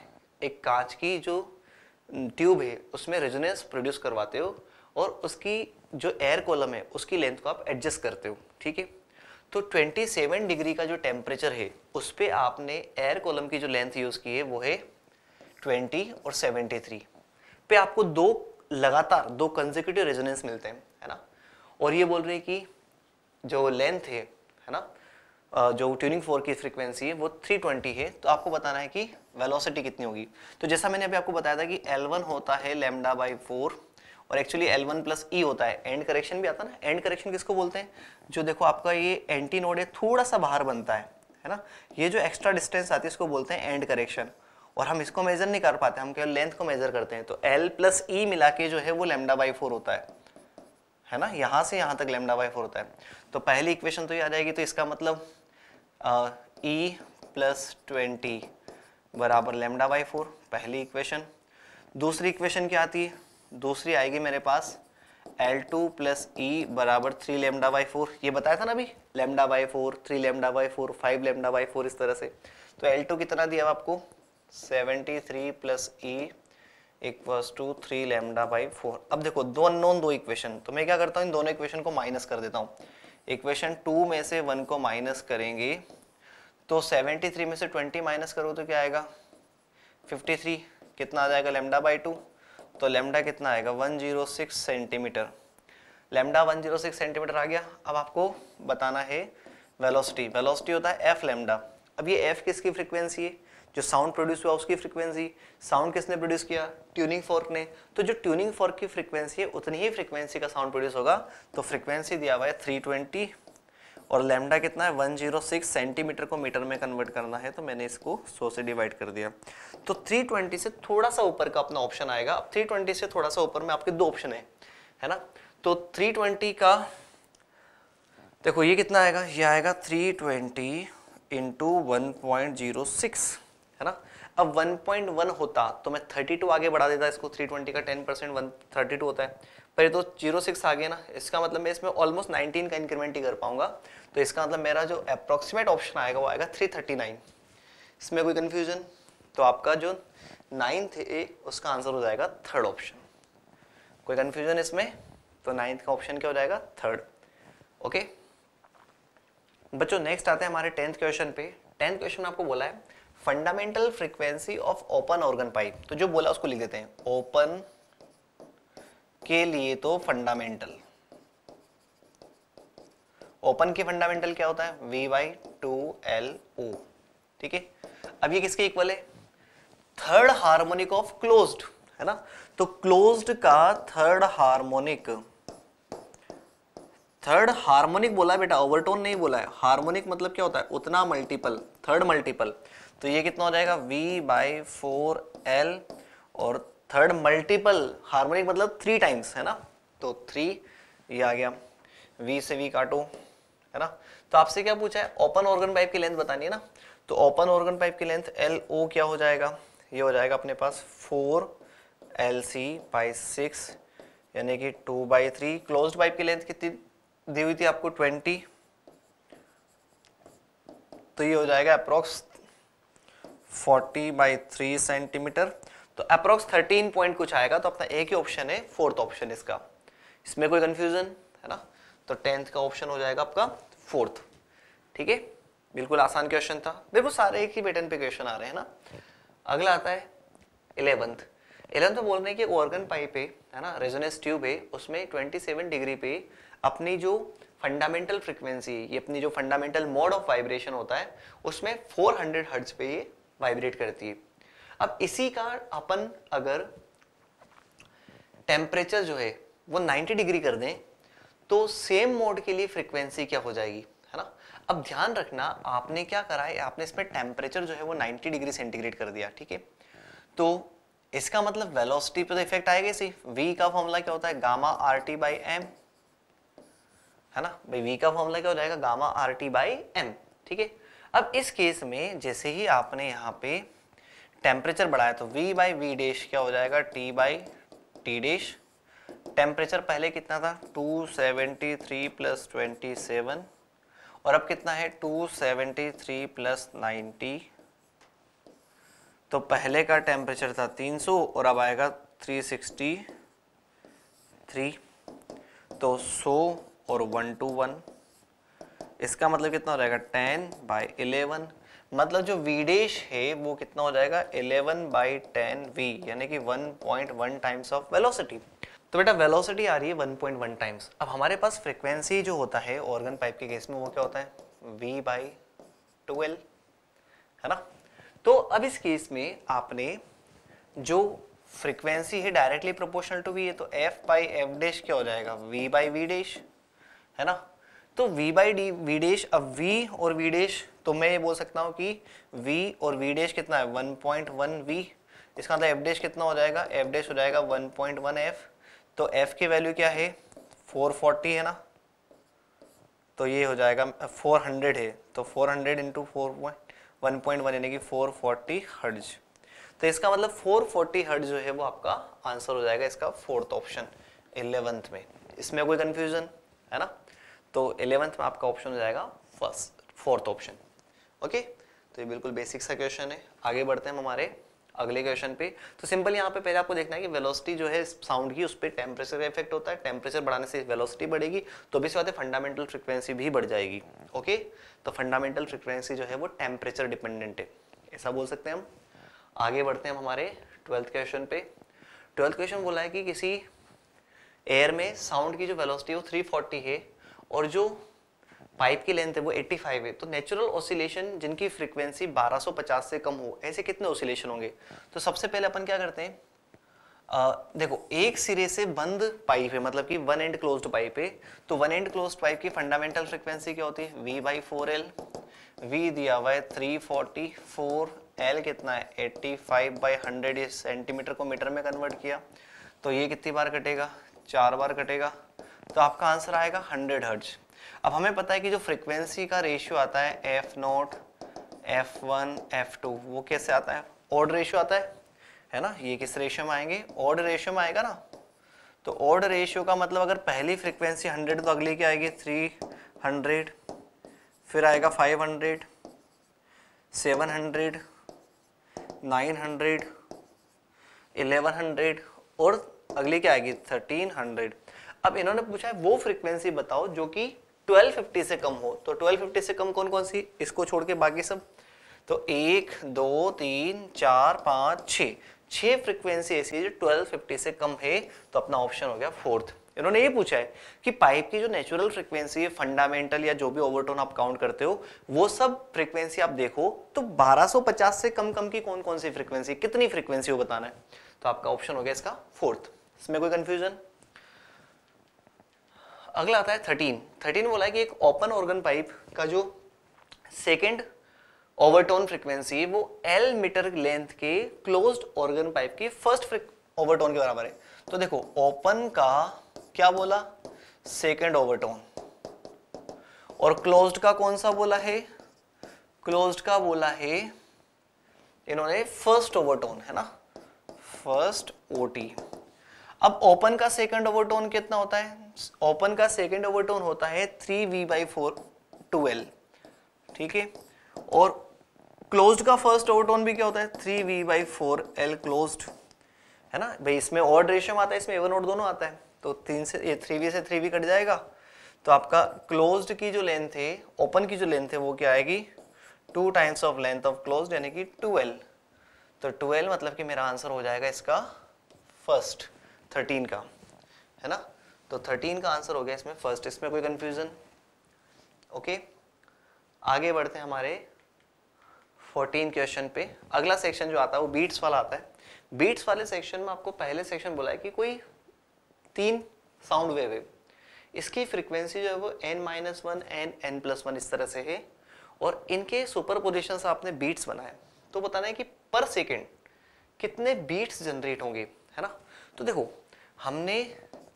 एक कांच की जो ट्यूब है उसमें रेजोनेंस प्रोड्यूस करवाते हो और उसकी जो एयर कॉलम है उसकी लेंथ को आप एडजस्ट करते हो ठीक है तो 27 डिग्री का जो टेम्परेचर है उस पर आपने एयर कॉलम की जो लेंथ यूज़ की है वो है 20 और 73 पे आपको दो लगातार दो कंजिक्यूटिव रेजोनेंस मिलते हैं है ना और ये बोल रहे हैं कि जो लेंथ है है ना जो ट्यूनिंग फोर की फ्रीक्वेंसी है वो 320 है तो आपको बताना है कि वेलोसिटी कितनी होगी तो जैसा मैंने अभी आपको बताया था कि एलवन होता है लेमडा बाई फोर और actually l one plus e होता है एंड करेक्शन भी आता है ना एंड करेक्शन किसको बोलते हैं जो देखो आपका ये एंटी नोड है थोड़ा सा बाहर बनता है है ना ये जो एक्स्ट्रा डिस्टेंस आती है इसको बोलते हैं एंड करेक्शन और हम इसको मेजर नहीं कर पाते हम केवल लेंथ को मेजर करते हैं तो एल प्लस ई मिला के जो है वो लेमडा बाई फोर होता है है ना यहाँ से यहाँ तक लेमडा बाई फोर होता है तो पहली इक्वेशन तो ये आ जाएगी तो इसका मतलब ई प्लस ट्वेंटी बराबर लेमडा बाई फोर पहली इक्वेशन दूसरी इक्वेशन क्या आती है दूसरी आएगी मेरे पास एल टू प्लस ई बराबर थ्री लेमडा बाई फोर ये बताया था ना अभी lambda by four three lambda by four five lambda by four इस तरह से तो एल टू कितना दिया आपको seventy three plus E equals to three lambda by four अब देखो दो अननोन दो इक्वेशन तो मैं क्या करता हूँ इन दोनों इक्वेशन को माइनस कर देता हूँ इक्वेशन टू में से वन को माइनस करेंगे तो सेवेंटी थ्री में से ट्वेंटी माइनस करो तो क्या आएगा फिफ्टी थ्री कितना आ जाएगा लेमडा बाई टू तो लेमडा कितना आएगा 106 सेंटीमीटर लेमडा 106 सेंटीमीटर आ गया अब आपको बताना है वेलोसिटी वेलोसिटी होता है एफ लेमडा अब ये एफ किसकी फ्रिक्वेंसी है जो साउंड प्रोड्यूस हुआ उसकी फ्रिक्वेंसी साउंड किसने प्रोड्यूस किया ट्यूनिंग फोर्क ने तो जो ट्यूनिंग फोर्क की फ्रिक्वेंसी है उतनी ही फ्रिक्वेंसी का साउंड प्रोड्यूस होगा तो फ्रिक्वेंसी दिया हुआ है थ्री ट्वेंटी और लेमडा कितना है 106 सेंटीमीटर को मीटर में कन्वर्ट करना है तो मैंने इसको 100 से डिवाइड कर दिया तो 320 से थोड़ा सा ऊपर का अपना ऑप्शन आएगा अब 320 से थोड़ा सा ऊपर में आपके दो ऑप्शन है है ना तो 320 का देखो ये कितना आएगा ये आएगा 320 ट्वेंटी इंटू है ना अब 1.1 होता तो मैं 32 आगे बढ़ा देता इसको 320 का 10 परसेंट वन होता है पर ये तो 06 आ गया ना इसका मतलब मैं इसमें ऑलमोस्ट 19 का इंक्रीमेंट ही कर पाऊंगा तो इसका मतलब मेरा जो अप्रोक्सीमेट ऑप्शन आएगा वो आएगा 339 इसमें कोई कन्फ्यूजन तो आपका जो नाइन्थ ए उसका आंसर हो जाएगा थर्ड ऑप्शन कोई कन्फ्यूजन इसमें तो नाइन्थ का ऑप्शन क्या हो जाएगा थर्ड ओके बच्चों नेक्स्ट आते हैं हमारे टेंथ क्वेश्चन पे टेंथ क्वेश्चन आपको बोला है fundamental frequency of open organ pipe तो जो बोला उसको लिख देते हैं ओपन के लिए तो फंडामेंटल ओपन के फंडामेंटल क्या होता है we by two L O ठीक है अब ये किसके इक्वल है थर्ड हार्मोनिक ऑफ क्लोज्ड है ना तो क्लोज्ड का थर्ड हार्मोनिक थर्ड हार्मोनिक बोला बेटा ओवरटोन नहीं बोला है हार्मोनिक मतलब क्या होता है उतना मल्टीपल थर्ड मल्टीपल तो ये कितना हो जाएगा v बाई फोर एल और थर्ड मल्टीपल हार्मोनिक मतलब थ्री टाइम्स है ना तो थ्री ये आ गया v से v काटो है ना तो आपसे क्या पूछा है ओपन ऑर्गन पाइप की लेंथ बतानी है ना तो ओपन ऑर्गन पाइप की लेंथ एल ओ क्या हो जाएगा ये हो जाएगा अपने पास four L C by six यानी कि two by three close pipe की लेंथ कितनी दी हुई थी आपको ट्वेंटी तो ये हो जाएगा approx forty by three centimetre तो अप्रोक्स थर्टीन पॉइंट कुछ आएगा तो अपना एक ही ऑप्शन है फोर्थ ऑप्शन इसका इसमें कोई कंफ्यूजन है ना तो टेंथ का ऑप्शन हो जाएगा आपका फोर्थ ठीक है बिल्कुल आसान क्वेश्चन था देखो सारे एक ही बेटन पे क्वेश्चन आ रहे हैं ना अगला आता है इलेवंथ इलेवंथ बोल रहे हैं कि ऑर्गन पाइप है है ना रेजोनेस ट्यूब है उसमें 27 डिग्री पे अपनी जो फंडामेंटल फ्रिक्वेंसी ये अपनी जो फंडामेंटल मोड ऑफ वाइब्रेशन होता है उसमें 400 हंड्रेड हर्ट्स पे ये वाइब्रेट करती है अब इसी का अपन अगर टेम्परेचर जो है वो 90 डिग्री कर दें तो सेम मोड के लिए फ्रिक्वेंसी क्या हो जाएगी है ना अब ध्यान रखना आपने क्या करा है आपने इसमें टेम्परेचर जो है वो 90 डिग्री सेंटीग्रेड कर दिया ठीक है तो इसका मतलब वेलोसिटी पे तो इफेक्ट आएगा सिर्फ v का फॉर्मूला क्या होता है gamma R T by M है ना भाई v का फॉर्मूला क्या हो जाएगा gamma R T by M ठीक है अब इस केस में जैसे ही आपने यहाँ पे टेम्परेचर बढ़ाया तो v बाई वी डेश क्या हो जाएगा t by T dash temperature पहले कितना था 273 प्लस 27 और अब कितना है 273 प्लस 90 तो पहले का टेम्परेचर था 300 और अब आएगा 363 तो 100 और 121 इसका मतलब कितना हो जाएगा 10 बाई 11 मतलब जो वीडेश है वो कितना हो जाएगा 11 बाई टेन वी यानी कि 1.1 टाइम्स ऑफ वेलोसिटी तो बेटा वेलोसिटी आ रही है 1.1 टाइम्स अब हमारे पास फ्रिक्वेंसी जो होता है ऑर्गन पाइप के केस में वो क्या होता है v बाई टू है ना तो अब इस केस में आपने जो फ्रिक्वेंसी है डायरेक्टली प्रोपोर्शनल टू वी है तो f बाई एफ डैश क्या हो जाएगा v बाई वी डैश है ना तो v by D V dash अब v और वी डैश तो मैं ये बोल सकता हूँ कि v और वी डैश कितना है वन v इसका मतलब एफ डैश कितना हो जाएगा एफ डैश हो जाएगा वन f तो f की वैल्यू क्या है 440 है ना तो ये हो जाएगा 400 है तो 400 hundred into four one point one यानी कि फोर फोर्टी हर्ज तो इसका मतलब फोर फोर्टी हर्ज जो है वो आपका आंसर हो जाएगा इसका फोर्थ ऑप्शन इलेवंथ में इसमें कोई कन्फ्यूजन है ना तो इलेवंथ में आपका ऑप्शन हो जाएगा फर्स्ट फोर्थ ऑप्शन ओके तो ये बिल्कुल बेसिक सा क्वेश्चन है आगे बढ़ते हैं हमारे अगले क्वेश्चन पे तो सिंपल यहाँ पे पहले आपको देखना है कि वेलोसिटी जो है साउंड की उस पर टेम्परेचर का इफेक्ट होता है टेम्परेचर बढ़ाने से वेलोसिटी बढ़ेगी तो भी बात है फंडामेंटल फ्रिक्वेंसी भी बढ़ जाएगी ओके तो फंडामेंटल फ्रिक्वेंसी जो है वो टेम्परेचर डिपेंडेंट है ऐसा बोल सकते हैं हम आगे बढ़ते हैं हम हमारे ट्वेल्थ क्वेश्चन पे ट्वेल्थ क्वेश्चन बोला है कि किसी एयर में साउंड की जो वेलोसिटी है वो 340 है और जो पाइप की लेंथ है वो 85 है तो नेचुरल ओसिलेशन जिनकी फ्रीक्वेंसी 1250 से कम हो ऐसे कितने ओसिलेशन होंगे तो सबसे पहले अपन क्या करते हैं आ, देखो एक सिरे से बंद पाइप है मतलब कि वन एंड क्लोज्ड पाइप है तो वन एंड क्लोज्ड पाइप की फंडामेंटल फ्रीक्वेंसी क्या होती है we by four L V दिया हुआ है थ्री फोर्टी फोर एल कितना है eighty five by hundred centimetre को मीटर में कन्वर्ट किया तो ये कितनी बार कटेगा चार बार कटेगा तो आपका आंसर आएगा हंड्रेड हर्ज अब हमें पता है कि जो फ्रिक्वेंसी का रेशियो आता है F note F one F two वो कैसे आता है ऑर्ड रेशियो आता है है ना ये किस रेशियो में आएंगे ऑर्ड रेशियो में आएगा ना तो ऑड रेशियो का मतलब अगर पहली फ्रिक्वेंसी 100 तो अगली क्या आएगी 300 फिर आएगा 500 700 900 1100 और अगली क्या आएगी 1300 अब इन्होंने पूछा है वो फ्रिक्वेंसी बताओ जो कि 1250 से कम हो तो 1250 से कम कौन कौन सी इसको छोड़ के बाकी सब तो एक दो तीन चार पाँच छ छह फ्रिक्वेंसी ऐसी जो 1250 से कम है तो अपना ऑप्शन हो गया फोर्थ इन्होंने ये पूछा है कि पाइप की जो नेचुरल फ्रिक्वेंसी है फंडामेंटल या जो भी ओवरटोन आप काउंट करते हो वो सब फ्रिक्वेंसी आप देखो तो 1250 से कम कम की कौन कौन सी फ्रिक्वेंसी कितनी फ्रिक्वेंसी हो बताना है तो आपका ऑप्शन हो गया इसका फोर्थ इसमें कोई कंफ्यूजन अगला आता है थर्टीन थर्टीन बोला है कि एक ओपन ऑर्गन पाइप का जो सेकेंड ओवरटोन फ्रिक्वेंसी वो एल मीटर लेंथ के क्लोज्ड ऑर्गन पाइप की फर्स्ट ओवरटोन के बराबर है तो देखो ओपन का क्या बोला सेकेंड ओवरटोन और क्लोज्ड का कौन सा बोला है क्लोज्ड का बोला है इन्होंने फर्स्ट ओवरटोन है ना फर्स्ट ओटी अब ओपन का सेकंड ओवरटोन कितना होता है ओपन का सेकेंड ओवरटोन होता है three V by four twelve ठीक है और क्लोज का फर्स्ट ओवरटोन भी क्या होता है three V by four L close है ना भाई इसमें और रेशियम आता है इसमें एवन ऑड दोनों आता है तो तीन से ये थ्री वी से थ्री वी कट जाएगा तो आपका क्लोज्ड की जो लेंथ है ओपन की जो लेंथ है वो क्या आएगी two times of length of close यानी कि ट्वेल्व तो ट्वेल्व मतलब कि मेरा आंसर हो जाएगा इसका फर्स्ट थर्टीन का है ना तो 13 का आंसर हो गया इसमें फर्स्ट इसमें कोई कंफ्यूजन ओके आगे बढ़ते हैं हमारे 14 क्वेश्चन पे अगला सेक्शन जो आता है वो बीट्स वाला आता है बीट्स वाले सेक्शन में आपको पहले सेक्शन बोला है कि कोई तीन साउंड वेव है इसकी फ्रिक्वेंसी जो है वो N minus one N N plus one इस तरह से है और इनके सुपर पोजिशन आपने बीट्स बनाए तो बताना है कि पर सेकेंड कितने बीट्स जनरेट होंगे है ना तो देखो हमने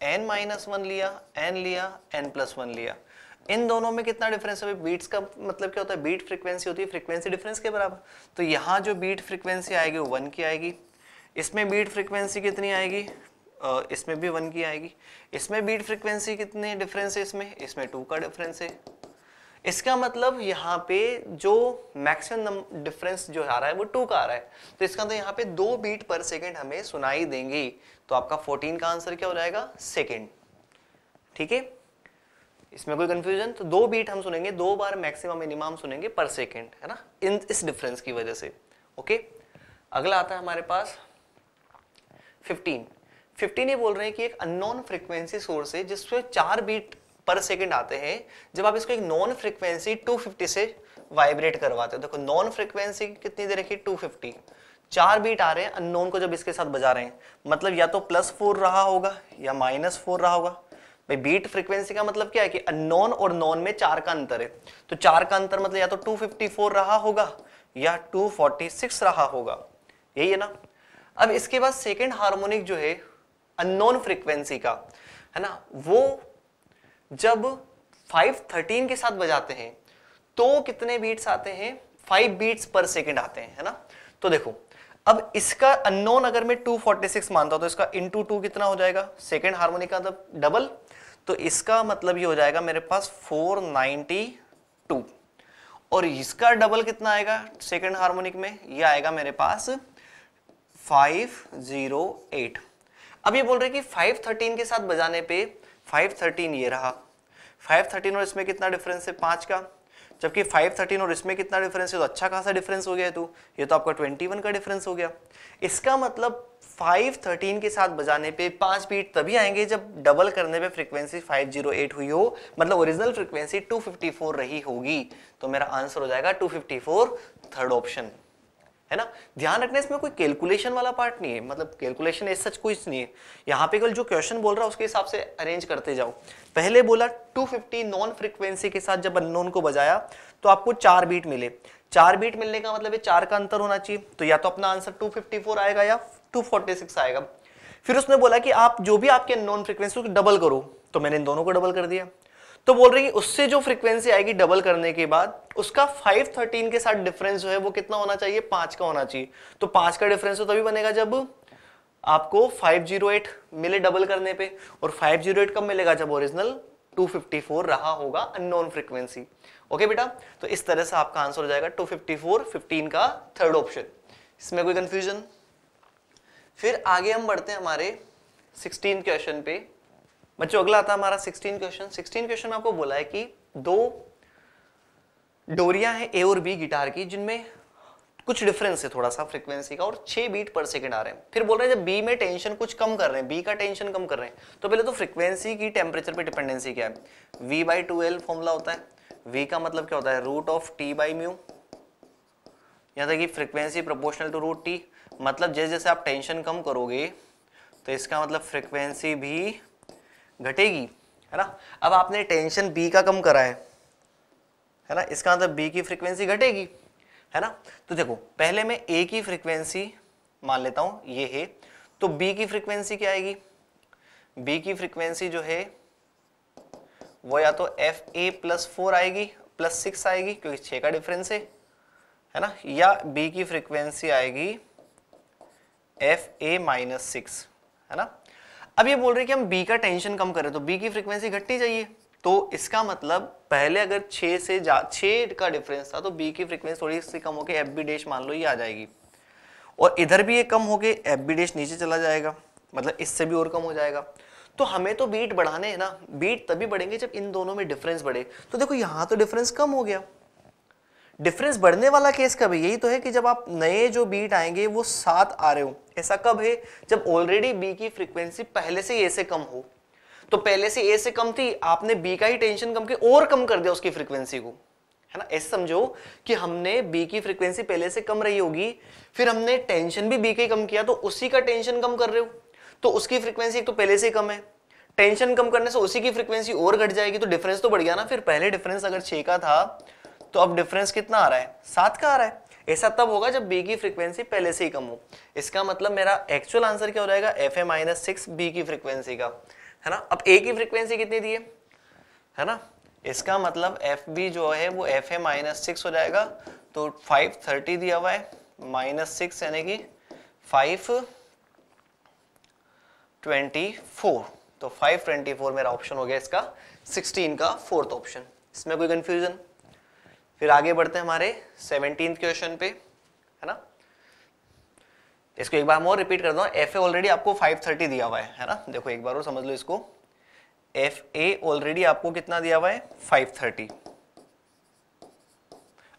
एन माइनस वन लिया एन लिया एन प्लस वन लिया इन दोनों में कितना डिफरेंस है बीट्स का मतलब क्या होता है बीट फ्रीक्वेंसी होती है फ्रीक्वेंसी डिफरेंस के बराबर तो यहाँ जो बीट फ्रीक्वेंसी आएगी वो वन की आएगी इसमें बीट फ्रीक्वेंसी कितनी आएगी इसमें भी वन की आएगी इसमें बीट फ्रीक्वेंसी कितनी डिफरेंस है इसमें इसमें टू का डिफरेंस है इसका मतलब यहाँ पे जो मैक्सिमम डिफरेंस जो आ रहा है वो टू का आ रहा है तो इसका मतलब यहाँ पे दो बीट पर सेकेंड हमें सुनाई देंगी तो आपका फोर्टीन का आंसर क्या हो जाएगा सेकेंड ठीक है इसमें कोई कंफ्यूजन तो दो बीट हम सुनेंगे दो बार मैक्सिमम मिनिमम सुनेंगे पर सेकेंड है ना इन इस डिफरेंस की वजह से ओके अगला आता है हमारे पास फिफ्टीन फिफ्टीन ये बोल रहे हैं कि एक अननोन फ्रिक्वेंसी सोर्स है जिसमें चार बीट पर सेकेंड आते हैं जब आप इसको एक नॉन फ्रिक्वेंसी 250 से वाइब्रेट करवाते हो देखो नॉन फ्रिक्वेंसी कितनी दे रखी 250 चार बीट आ रहे हैं अननोन को जब इसके साथ बजा रहे हैं मतलब या तो प्लस फोर रहा होगा या माइनस फोर रहा होगा भाई बीट फ्रिक्वेंसी का मतलब क्या है कि अननोन और नॉन में चार का अंतर है तो चार का अंतर मतलब या तो 254 रहा होगा या 246 रहा होगा यही है ना अब इसके बाद सेकेंड हार्मोनिक जो है अननोन फ्रिक्वेंसी का है ना वो जब 513 के साथ बजाते हैं तो कितने बीट्स आते हैं फाइव बीट्स पर सेकेंड आते हैं है ना तो देखो अब इसका अननोन अगर मैं 246 मानता हूं तो इसका इंटू टू कितना हो जाएगा सेकेंड हारमोनिक का डबल मतलब तो इसका मतलब ये हो जाएगा मेरे पास 492 और इसका डबल कितना आएगा सेकेंड हार्मोनिक में ये आएगा मेरे पास 508 अब ये बोल रहे हैं कि 513 के साथ बजाने पे फाइव थर्टीन ये रहा फाइव थर्टीन और इसमें कितना डिफरेंस है पाँच का जबकि फाइव थर्टीन और इसमें कितना डिफरेंस है तो अच्छा खासा डिफरेंस हो गया है तो ये तो आपका ट्वेंटी वन का डिफरेंस हो गया इसका मतलब फाइव थर्टीन के साथ बजाने पे पाँच बीट तभी आएंगे जब डबल करने पे फ्रीक्वेंसी फाइव जीरो एट हुई हो मतलब original frequency two fifty four रही होगी तो मेरा आंसर हो जाएगा two fifty four third option है ना ध्यान रखना इसमें कोई कैलकुलेशन वाला पार्ट नहीं है मतलब कैलकुलेशन एज सच कुछ नहीं है यहाँ पे कल जो क्वेश्चन बोल रहा है उसके हिसाब से अरेंज करते जाओ पहले बोला 250 नॉन फ्रिक्वेंसी के साथ जब अननोन को बजाया तो आपको चार बीट मिले चार बीट मिलने का मतलब ये चार का अंतर होना चाहिए तो या तो अपना आंसर फोर आएगा या सिक्स आएगा फिर उसने बोला कि आप जो भी आपके नॉन फ्रिक्वेंसी डबल करो तो मैंने इन दोनों को डबल कर दिया तो बोल रहे हैं उससे जो फ्रीक्वेंसी आएगी डबल करने के बाद उसका 513 के साथ डिफरेंस जो है वो कितना होना चाहिए पांच का होना चाहिए तो पांच का डिफरेंस तो तभी बनेगा जब आपको 508 मिले डबल करने पे और 508 कब मिलेगा जब ओरिजिनल 254 रहा होगा अननोन फ्रीक्वेंसी ओके बेटा तो इस तरह से आपका आंसर हो जाएगा 254 15 का थर्ड ऑप्शन इसमें कोई कंफ्यूजन फिर आगे हम बढ़ते हैं हमारे 16 क्वेश्चन पे बच्चों अगला आता हमारा 16 क्वेश्चन 16 क्वेश्चन आपको बोला है कि दो डोरिया है ए और बी गिटार की जिनमें कुछ डिफरेंस है थोड़ा सा फ्रीक्वेंसी का और छह बीट पर सेकंड आ रहे हैं फिर बोल रहे हैं जब बी में टेंशन कुछ कम कर रहे हैं बी का टेंशन कम कर रहे हैं तो पहले तो फ्रीक्वेंसी की टेम्परेचर पे डिपेंडेंसी क्या है we by two L formula होता है वी का मतलब क्या होता है root of T by mu यहां तक कि frequency proportional to root T मतलब जैसे जैसे आप टेंशन कम करोगे तो इसका मतलब फ्रिक्वेंसी भी घटेगी है ना अब आपने टेंशन बी का कम करा है है ना इसका मतलब बी की फ्रीक्वेंसी घटेगी है ना तो देखो पहले मैं ए की फ्रीक्वेंसी मान लेता हूं ये है तो बी की फ्रीक्वेंसी क्या आएगी बी की फ्रीक्वेंसी जो है वो या तो एफ ए प्लस फोर आएगी प्लस सिक्स आएगी क्योंकि छह का डिफरेंस है है ना या बी की फ्रीक्वेंसी आएगी एफ ए माइनस सिक्स है ना अब ये बोल रहे हैं कि हम बी का टेंशन कम करें तो बी की फ्रिक्वेंसी घटनी चाहिए तो इसका मतलब पहले अगर छः से जा छः का डिफरेंस था तो बी की फ्रिक्वेंसी थोड़ी सी कम होकर एफ बी डैश मान लो ये आ जाएगी और इधर भी ये कम होके एफ बी डैश नीचे चला जाएगा मतलब इससे भी और कम हो जाएगा तो हमें तो बीट बढ़ाने हैं ना बीट तभी बढ़ेंगे जब इन दोनों में डिफरेंस बढ़े तो देखो यहाँ तो डिफरेंस कम हो गया डिफरेंस बढ़ने वाला केस कब है यही तो है कि जब आप नए जो बीट आएंगे वो सात आ रहे हो ऐसा कब है जब ऑलरेडी बी की फ्रीक्वेंसी पहले से ए से कम हो तो पहले से ए से कम थी आपने बी का ही टेंशन कम के और कम कर दिया उसकी फ्रीक्वेंसी को है ना ऐसे समझो कि हमने बी की फ्रीक्वेंसी पहले से कम रही होगी फिर हमने टेंशन भी बी का ही कम किया तो उसी का टेंशन कम कर रहे हो तो उसकी फ्रीक्वेंसी एक तो पहले से कम है टेंशन कम करने से उसी की फ्रीक्वेंसी और घट जाएगी तो डिफरेंस तो बढ़ गया ना फिर पहले डिफरेंस अगर छे का था तो अब डिफरेंस कितना आ रहा है सात का आ रहा है ऐसा तब होगा जब बी की फ्रीक्वेंसी पहले से ही कम हो इसका मतलब मेरा एक्चुअल आंसर क्या हो जाएगा F A minus six B की फ्रीक्वेंसी का है ना अब ए की फ्रीक्वेंसी कितनी है है ना इसका मतलब एफ बी जो है वो एफ ए माइनस सिक्स हो जाएगा तो फाइव थर्टी दिया हुआ है माइनस सिक्स यानी कि फाइव ट्वेंटी फोर तो फाइव ट्वेंटी फोर मेरा ऑप्शन हो गया इसका सिक्सटीन का फोर्थ ऑप्शन इसमें कोई कंफ्यूजन फिर आगे बढ़ते हैं हमारे सेवनटीन क्वेश्चन पे है ना इसको एक बार हम और रिपीट कर दो एफ ए ऑलरेडी आपको 530 दिया हुआ है है ना देखो एक बार और समझ लो इसको एफ ए ऑलरेडी आपको कितना दिया हुआ है 530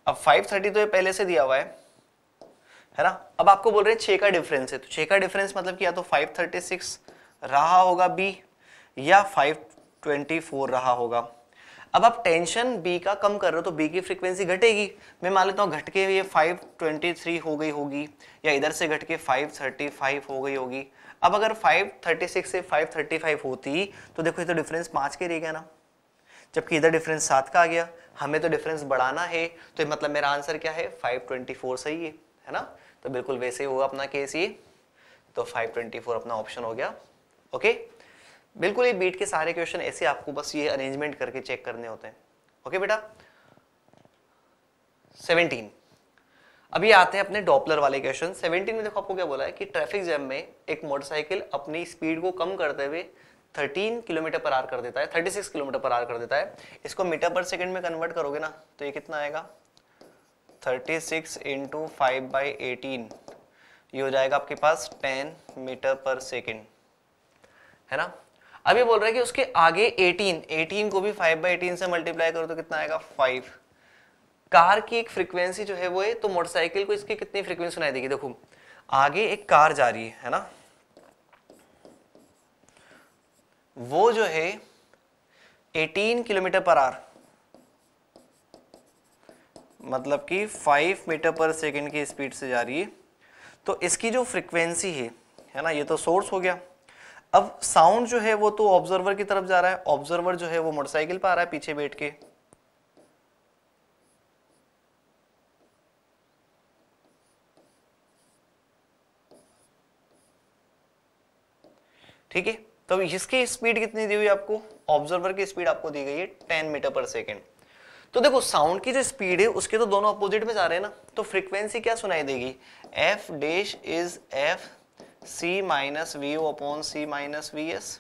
अब 530 तो ये पहले से दिया हुआ है है ना अब आपको बोल रहे हैं छः का डिफरेंस है तो छ का डिफरेंस मतलब कि या तो 536 रहा होगा बी या 524 रहा होगा अब आप टेंशन बी का कम कर रहे हो तो बी की फ्रीक्वेंसी घटेगी मैं मान लेता हूँ घट के ये 523 हो गई होगी या इधर से घट के 535 हो गई होगी अब अगर 536 से 535 होती तो देखो ये तो डिफरेंस पाँच के रह गया ना जबकि इधर डिफरेंस सात का आ गया हमें तो डिफरेंस बढ़ाना है तो मतलब मेरा आंसर क्या है फाइव सही है है ना तो बिल्कुल वैसे ही होगा अपना केस ये तो फाइव अपना ऑप्शन हो गया ओके बिल्कुल ये बीट के सारे क्वेश्चन ऐसे आपको बस ये अरेंजमेंट करके चेक करने होते हैं ओके बेटा सेवनटीन अभी आते हैं अपने डॉपलर वाले क्वेश्चन सेवनटीन में देखो आपको क्या बोला है कि ट्रैफिक जैम में एक मोटरसाइकिल अपनी स्पीड को कम करते हुए 13 किलोमीटर पर आर कर देता है 36 किलोमीटर पर आर कर देता है इसको मीटर पर सेकंड में कन्वर्ट करोगे ना तो ये कितना आएगा 36 six into five by eighteen ये हो जाएगा आपके पास 10 मीटर पर सेकंड है ना अभी बोल रहा है कि उसके आगे 18 18 को भी 5 बाई एटीन से मल्टीप्लाई करो तो कितना आएगा 5 कार की एक फ्रीक्वेंसी जो है वो है तो मोटरसाइकिल को इसकी कितनी फ्रीक्वेंसी सुनाई देगी देखो आगे एक कार जा रही है ना वो जो है 18 किलोमीटर पर आर मतलब कि 5 मीटर पर सेकेंड की स्पीड से जा रही है तो इसकी जो फ्रीक्वेंसी है है ना ये तो सोर्स हो गया अब साउंड जो है वो तो ऑब्जर्वर की तरफ जा रहा है ऑब्जर्वर जो है वो मोटरसाइकिल पर आ रहा है पीछे बैठ के ठीक है तो इसकी स्पीड कितनी दी हुई आपको ऑब्जर्वर की स्पीड आपको दी गई है टेन मीटर पर सेकेंड तो देखो साउंड की जो स्पीड है उसके तो दोनों अपोजिट में जा रहे हैं ना तो फ्रीक्वेंसी क्या सुनाई देगी F dash is F C minus V O upon C minus V S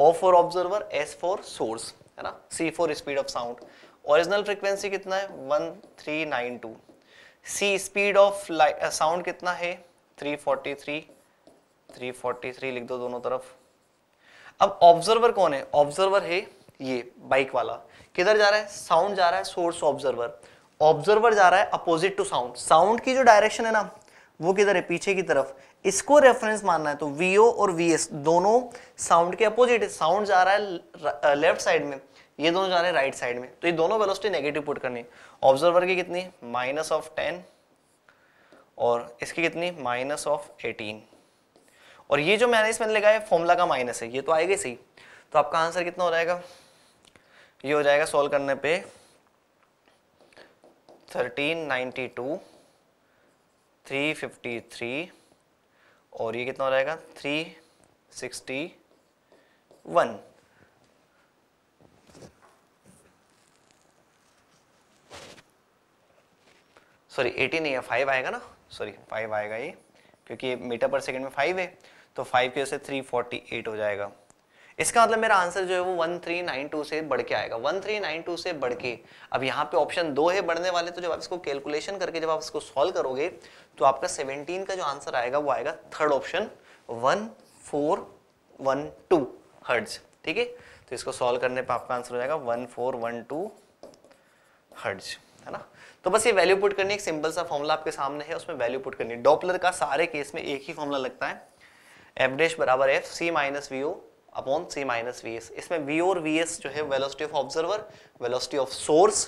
O for observer S for source है ना C for speed of sound original frequency कितना है 1392 C स्पीड ऑफ साउंड कितना है 343 343 लिख दो दोनों तरफ अब ऑब्जर्वर कौन है ऑब्जर्वर है ये बाइक वाला किधर जा रहा है साउंड जा रहा है सोर्स ऑब्जर्वर ऑब्जर्वर जा रहा है अपोजिट टू साउंड साउंड की जो डायरेक्शन है ना वो किधर है पीछे की तरफ इसको रेफरेंस मानना है तो वीओ और वीएस दोनों साउंड के अपोजिट है साउंड जा रहा है लेफ्ट साइड में ये दोनों जा रहे हैं राइट साइड में तो ये दोनों वेलोसिटी नेगेटिव पुट करनी है ऑब्जर्वर की कितनी माइनस ऑफ टेन और इसकी कितनी माइनस ऑफ एटीन और ये जो मैंने इसमें लिखा है फॉर्मूला का माइनस है ये तो आएगा सही तो आपका आंसर कितना हो जाएगा ये हो जाएगा सॉल्व करने पे thirteen ninety two three fifty three और ये कितना हो जाएगा three sixty one sorry eighty नहीं है फाइव आएगा ना सॉरी फाइव आएगा ये क्योंकि मीटर पर सेकंड में फाइव है तो फाइव की वजह से थ्री फोर्टी एट हो जाएगा इसका मतलब मेरा आंसर जो है वो वन थ्री नाइन टू से बढ़ के आएगा वन थ्री नाइन टू से बढ़ के अब यहाँ पे ऑप्शन दो है बढ़ने वाले तो जब आप इसको कैलकुलेशन करके जब आप इसको सॉल्व करोगे तो आपका सेवनटीन का जो आंसर आएगा वो आएगा third option one four one two hertz ठीक है तो इसको सॉल्व करने पर आपका आंसर हो जाएगा one four one two hertz है ना तो बस ये वैल्यू पुट करनी एक सिंपल सा फॉर्मूला आपके सामने है उसमें वैल्यू पुट करनी डॉपलर का सारे केस में एक ही फॉर्मूला लगता है एफ बराबर F C minus V O upon C minus V S इसमें वी और वी एस जो है velocity of observer velocity of source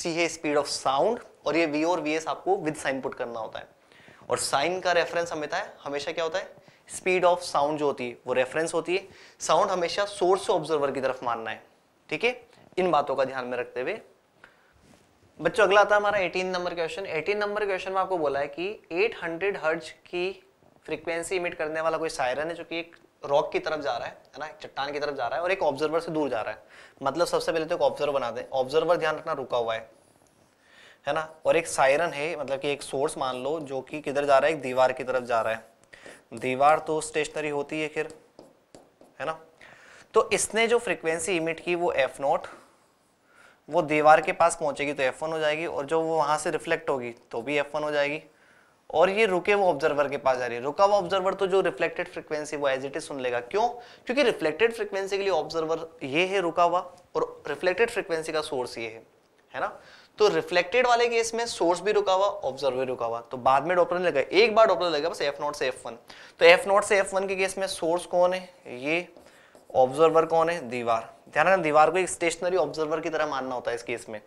C है स्पीड ऑफ साउंड और ये वी और वी एस आपको विद साइन पुट करना होता है और साइन का रेफरेंस हमें है हमेशा क्या होता है स्पीड ऑफ साउंड जो होती है वो रेफरेंस होती है साउंड हमेशा सोर्स ऑब्जर्वर की तरफ मानना है ठीक है इन बातों का ध्यान में रखते हुए बच्चों अगला आता है हमारा 18 नंबर क्वेश्चन 18 नंबर क्वेश्चन में आपको बोला है कि 800 हर्ट्ज की फ्रीक्वेंसी इमिट करने वाला कोई सायरन है जो कि एक रॉक की तरफ जा रहा है है ना चट्टान की तरफ जा रहा है और एक ऑब्जर्वर से दूर जा रहा है मतलब सबसे पहले तो एक ऑब्जर्वर बना दें ऑब्जर्वर ध्यान रखना रुका हुआ है है ना और एक सायरन है मतलब कि एक सोर्स मान लो जो कि किधर जा रहा है एक दीवार की तरफ जा रहा है दीवार तो स्टेशनरी होती है फिर है ना तो इसने जो फ्रिक्वेंसी इमिट की वो एफ नोट वो दीवार के पास पहुंचेगी तो एफ वन हो जाएगी और जो वो वहां से रिफ्लेक्ट होगी तो भी एफ वन हो जाएगी और ये रुके वो ऑब्जर्वर के पास जा रही है रुका हुआ ऑब्जर्वर तो जो रिफ्लेक्टेड फ्रिक्वेंसी वो एज इट इज सुन लेगा क्यों क्योंकि रिफ्लेक्टेड फ्रिक्वेंसी के लिए ऑब्जर्वर ये है रुका हुआ और रिफ्लेक्टेड फ्रिक्वेंसी का सोर्स ये है है ना तो रिफ्लेक्टेड वाले केस में सोर्स भी रुका हुआ ऑब्जर्वर भी रुका हुआ तो बाद में डॉपलर लगा एक बार डॉपलर लगेगा बस एफ नॉट से एफ वन तो एफ नॉट से एफ वन के केस में सोर्स कौन है ये ऑब्जर्वर कौन है दीवार ध्यान रखना दीवार को एक स्टेशनरी ऑब्जर्वर की तरह मानना होता है इस केस में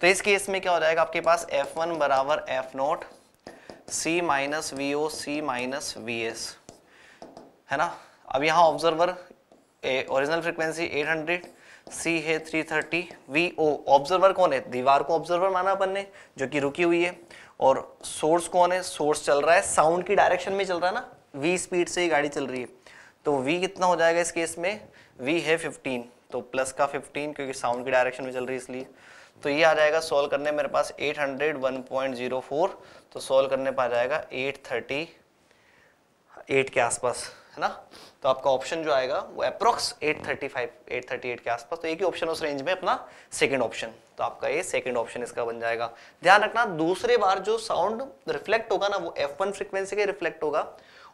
तो इस केस में क्या हो जाएगा आपके पास एफ वन बराबर F naught C minus V O C minus V S है ना अब यहाँ ऑब्जर्वर ओरिजिनल फ्रिक्वेंसी 800 सी है 330 वी ओ ऑब्जर्वर कौन है दीवार को ऑब्जर्वर माना अपन ने जो कि रुकी हुई है और सोर्स कौन है सोर्स चल रहा है साउंड की डायरेक्शन में चल रहा है ना वी स्पीड से ही गाड़ी चल रही है तो वी कितना हो जाएगा इस केस में वी है 15 तो प्लस का 15 क्योंकि साउंड की डायरेक्शन में चल रही है इसलिए तो ये आ जाएगा सॉल्व करने मेरे पास 801.04 तो सॉल्व करने पर आ जाएगा 838 के आसपास है ना तो आपका ऑप्शन जो आएगा वो अप्रोक्स 835 838 के आसपास तो एक ही ऑप्शन उस रेंज में अपना सेकंड ऑप्शन तो आपका ये सेकंड ऑप्शन इसका बन जाएगा ध्यान रखना दूसरे बार जो साउंड रिफ्लेक्ट होगा ना वो एफ वन फ्रिक्वेंसी के रिफ्लेक्ट होगा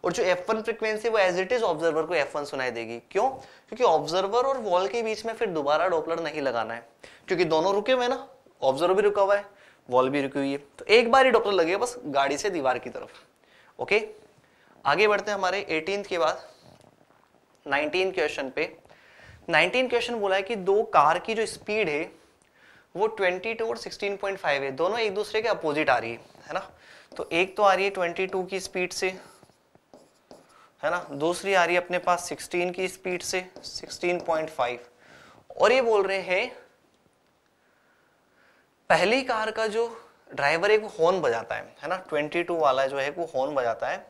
और जो एफ वन फ्रिक्वेंसी वो एज इट इज ऑब्जर्वर को एफ वन सुनाई देगी क्यों क्योंकि ऑब्जर्वर और वॉल के बीच में फिर दोबारा डोपलर नहीं लगाना है क्योंकि दोनों रुके हुए ना ऑब्जर्वर भी रुका हुआ है वॉल भी रुकी हुई है तो एक बार ही डोपलर लगेगा बस गाड़ी से दीवार की तरफ ओके आगे बढ़ते हैं हमारे एटीन के बाद नाइनटीन क्वेश्चन पे नाइनटीन क्वेश्चन बोला है कि दो कार की जो स्पीड है वो ट्वेंटी टू और सिक्सटीन पॉइंट फाइव है दोनों एक दूसरे के अपोजिट आ रही है है ना तो एक तो आ रही है ट्वेंटी टू की स्पीड से है ना दूसरी आ रही है अपने पास 16 की स्पीड से 16.5 और ये बोल रहे हैं पहली कार का जो ड्राइवर एक हॉर्न बजाता है है ना 22 वाला जो है वो हॉर्न बजाता है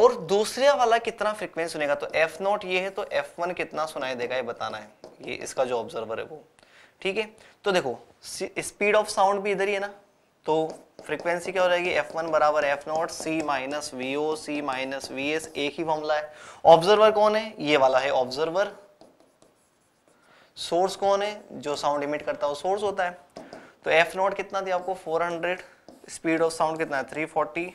और दूसरा वाला कितना फ्रिक्वेंसी सुनेगा तो एफ नॉट ये है तो एफ वन कितना सुनाई देगा ये बताना है ये इसका जो ऑब्जर्वर है वो ठीक है तो देखो स्पीड ऑफ साउंड भी इधर ही है ना तो फ्रीक्वेंसी क्या हो जाएगी एफ वन बराबर F naught C minus V O C minus V S एक ही फॉर्मूला है ऑब्जर्वर कौन है ये वाला है ऑब्जर्वर सोर्स कौन है जो साउंड इमिट करता है वो सोर्स होता है तो एफ नॉट कितना दिया आपको 400 स्पीड ऑफ साउंड कितना है 340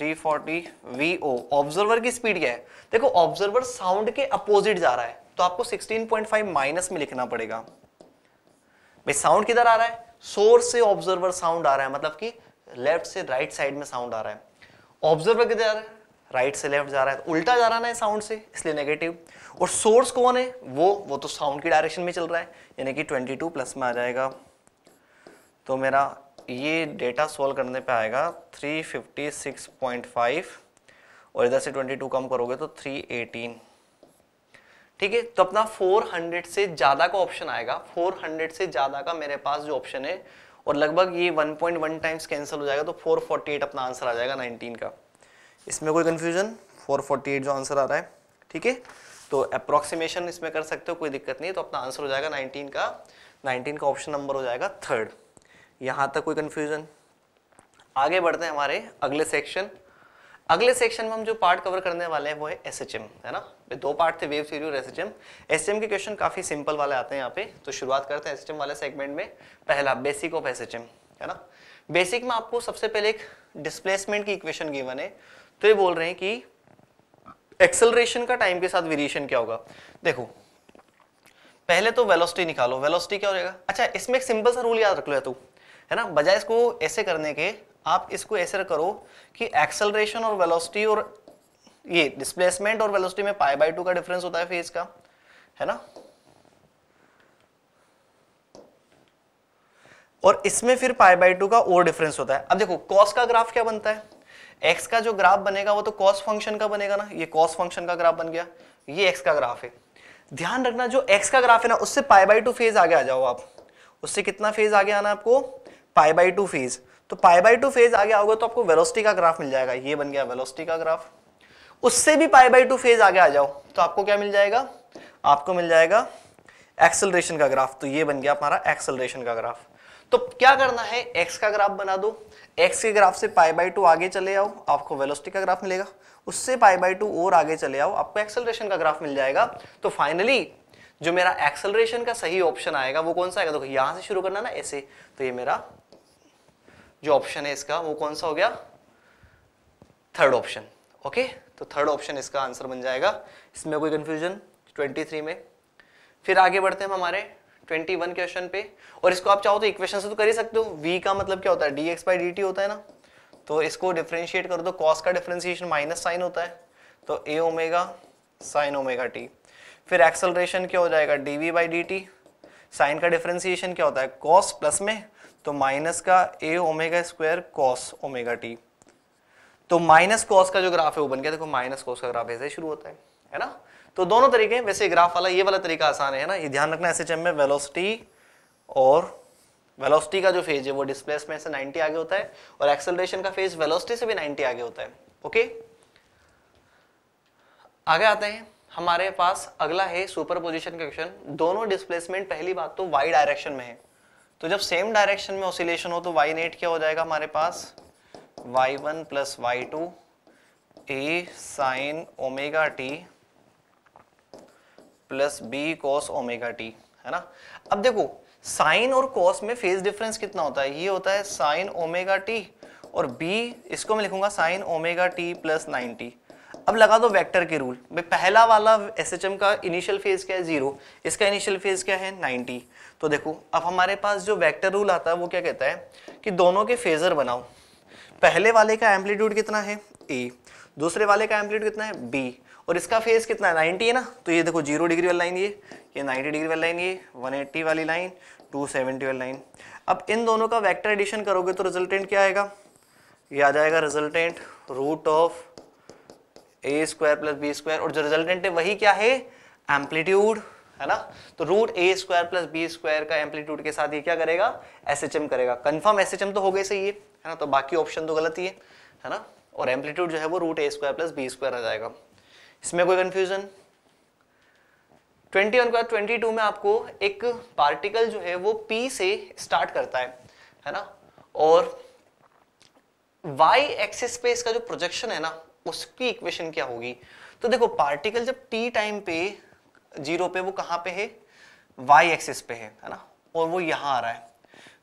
340 VO ऑब्जर्वर की स्पीड क्या है देखो ऑब्जर्वर साउंड के अपोजिट जा रहा है तो आपको 16.5 माइनस में लिखना पड़ेगा भाई साउंड किधर आ रहा है सोर्स से ऑब्जर्वर साउंड आ रहा है मतलब कि लेफ्ट से राइट साइड में साउंड आ रहा है ऑब्जर्वर किधर जा रहा है राइट से लेफ्ट जा रहा है तो उल्टा जा रहा ना है साउंड से इसलिए नेगेटिव और सोर्स कौन है वो वो तो साउंड की डायरेक्शन में चल रहा है यानी कि 22 प्लस में आ जाएगा तो मेरा ये डेटा सॉल्व करने पे आएगा 356.5 और इधर से 22 कम करोगे तो 318 ठीक है तो अपना 400 से ज़्यादा का ऑप्शन आएगा 400 से ज़्यादा का मेरे पास जो ऑप्शन है और लगभग ये 1.1 टाइम्स कैंसिल हो जाएगा तो 448 अपना आंसर आ जाएगा 19 का इसमें कोई कन्फ्यूजन 448 जो आंसर आ रहा है ठीक है तो अप्रोक्सीमेशन इसमें कर सकते हो कोई दिक्कत नहीं तो अपना आंसर हो जाएगा नाइनटीन का नाइनटीन का ऑप्शन नंबर हो जाएगा थर्ड यहाँ तक कोई कन्फ्यूजन आगे बढ़ते हैं हमारे अगले सेक्शन अगले सेक्शन में हम जो पार्ट कवर करने वाले हैं वो है एस है ना दो पार्ट थे वेव थ्योरी और एस एच के क्वेश्चन काफ़ी सिंपल वाले आते हैं यहाँ पे तो शुरुआत करते हैं एस वाले सेगमेंट में पहला बेसिक ऑफ एस है ना बेसिक में आपको सबसे पहले एक डिस्प्लेसमेंट की इक्वेशन गिवन है तो ये बोल रहे हैं कि एक्सेलरेशन का टाइम के साथ वेरिएशन क्या होगा देखो पहले तो वेलोसिटी निकालो वेलोसिटी क्या हो जाएगा अच्छा इसमें एक सिंपल सा रूल याद रख लो या तू है ना बजाय इसको ऐसे करने के आप इसको ऐसे करो कि एक्सेलरेशन और वेलोसिटी और ये डिस्प्लेसमेंट और वेलोसिटी में पाई बाई टू का डिफरेंस होता है फेज का है ना और इसमें फिर पाई बाई टू का और डिफरेंस होता है अब देखो कॉस का ग्राफ क्या बनता है एक्स का जो ग्राफ बनेगा वो तो कॉस फंक्शन का बनेगा ना ये कॉस फंक्शन का ग्राफ बन गया ये एक्स का ग्राफ है ध्यान रखना जो एक्स का ग्राफ है ना उससे पाई बाई टू फेज आगे आ जाओ आप उससे कितना फेज आगे आना आपको पाई बाई टू फेज तो पाई बाई टू फेज आगे आओगे तो आपको वेलोसिटी का ग्राफ मिल जाएगा ये बन गया वेलोसिटी का ग्राफ उससे भी पाई बाई टू फेज आगे आ जाओ तो आपको क्या मिल जाएगा आपको मिल जाएगा एक्सेलरेशन का ग्राफ तो ये बन गया हमारा एक्सेलरेशन का ग्राफ तो क्या करना है एक्स का ग्राफ बना दो एक्स के ग्राफ से पाई बाई टू आगे चले आओ आपको वेलोसिटी का ग्राफ मिलेगा उससे पाई बाई टू और आगे चले आओ आपको एक्सेलरेशन का ग्राफ मिल जाएगा तो फाइनली जो मेरा एक्सेलरेशन का सही ऑप्शन आएगा वो कौन सा आएगा देखो तो यहां से शुरू करना ना ऐसे तो ये मेरा जो ऑप्शन है इसका वो कौन सा हो गया थर्ड ऑप्शन ओके तो थर्ड ऑप्शन इसका आंसर बन जाएगा इसमें कोई कंफ्यूजन 23 में फिर आगे बढ़ते हैं हम हमारे 21 क्वेश्चन पे और इसको आप चाहो तो इक्वेशन से तो कर ही सकते हो v का मतलब क्या होता है D X by D T होता है ना तो इसको डिफ्रेंशिएट करो तो कॉस का डिफ्रेंशिएशन माइनस साइन होता है तो A omega sine omega T फिर एक्सलरेशन क्या हो जाएगा D V by D T sine का डिफ्रेंशिएशन क्या होता है कॉस प्लस में तो माइनस का A omega square cos omega T तो माइनस कॉस का जो ग्राफ है वो बन गया देखो माइनस कॉस का ग्राफ ऐसे शुरू होता है है ना तो दोनों तरीके वैसे ग्राफ वाला ये वाला तरीका आसान है ना ये ध्यान रखना एसएचएम में वेलोसिटी और वेलोसिटी का जो फेज है वो डिस्प्लेसमेंट से 90 आगे होता है और एक्सेलरेशन का फेज वेलोसिटी से भी 90 आगे होता है ओके आगे आते हैं हमारे पास अगला है सुपर पोजिशन का क्वेश्चन दोनों डिस्प्लेसमेंट पहली बात तो वाई डायरेक्शन में है तो जब सेम डायरेक्शन में ऑसिलेशन हो तो वाई नेट क्या हो जाएगा हमारे पास Y one plus Y two A sine omega T plus B cos omega T है ना अब देखो साइन और कॉस में फेज डिफरेंस कितना होता है ये होता है साइन ओमेगा टी और बी इसको मैं लिखूंगा sine omega T plus ninety अब लगा दो वेक्टर के रूल भाई पहला वाला एस एच एम का इनिशियल फेज क्या है जीरो इसका इनिशियल फेज क्या है नाइनटी तो देखो अब हमारे पास जो वेक्टर रूल आता है वो क्या कहता है कि दोनों के फेजर बनाओ पहले वाले का एम्पलीट्यूड कितना है ए दूसरे वाले का एम्पलीट्यूड कितना है बी और इसका फेज कितना है 90 है ना तो ये देखो जीरो डिग्री वाली लाइन ये ये 90 डिग्री वाली लाइन ये 180 वाली लाइन 270 वाली लाइन अब इन दोनों का वैक्टर एडिशन करोगे तो रिजल्टेंट क्या आएगा ये आ जाएगा resultant root of A square plus B square और जो रिजल्टेंट है वही क्या है एम्पलीट्यूड है ना तो root A square plus B square का एम्पलीट्यूड के साथ ये क्या करेगा एस एच एम करेगा कन्फर्म एस एच एम तो हो गए सही है है ना तो बाकी ऑप्शन तो गलत ही है है ना और एम्पलीट्यूड जो है वो root A square plus B square आ जाएगा इसमें कोई कन्फ्यूजन ट्वेंटी वन का ट्वेंटी टू में आपको एक पार्टिकल जो है वो P से स्टार्ट करता है है ना और y एक्सिस पे इसका जो प्रोजेक्शन है ना उसकी इक्वेशन क्या होगी तो देखो पार्टिकल जब t टाइम पे जीरो पे वो कहां पे है वाई एक्सिस पे है है ना और वो यहां आ रहा है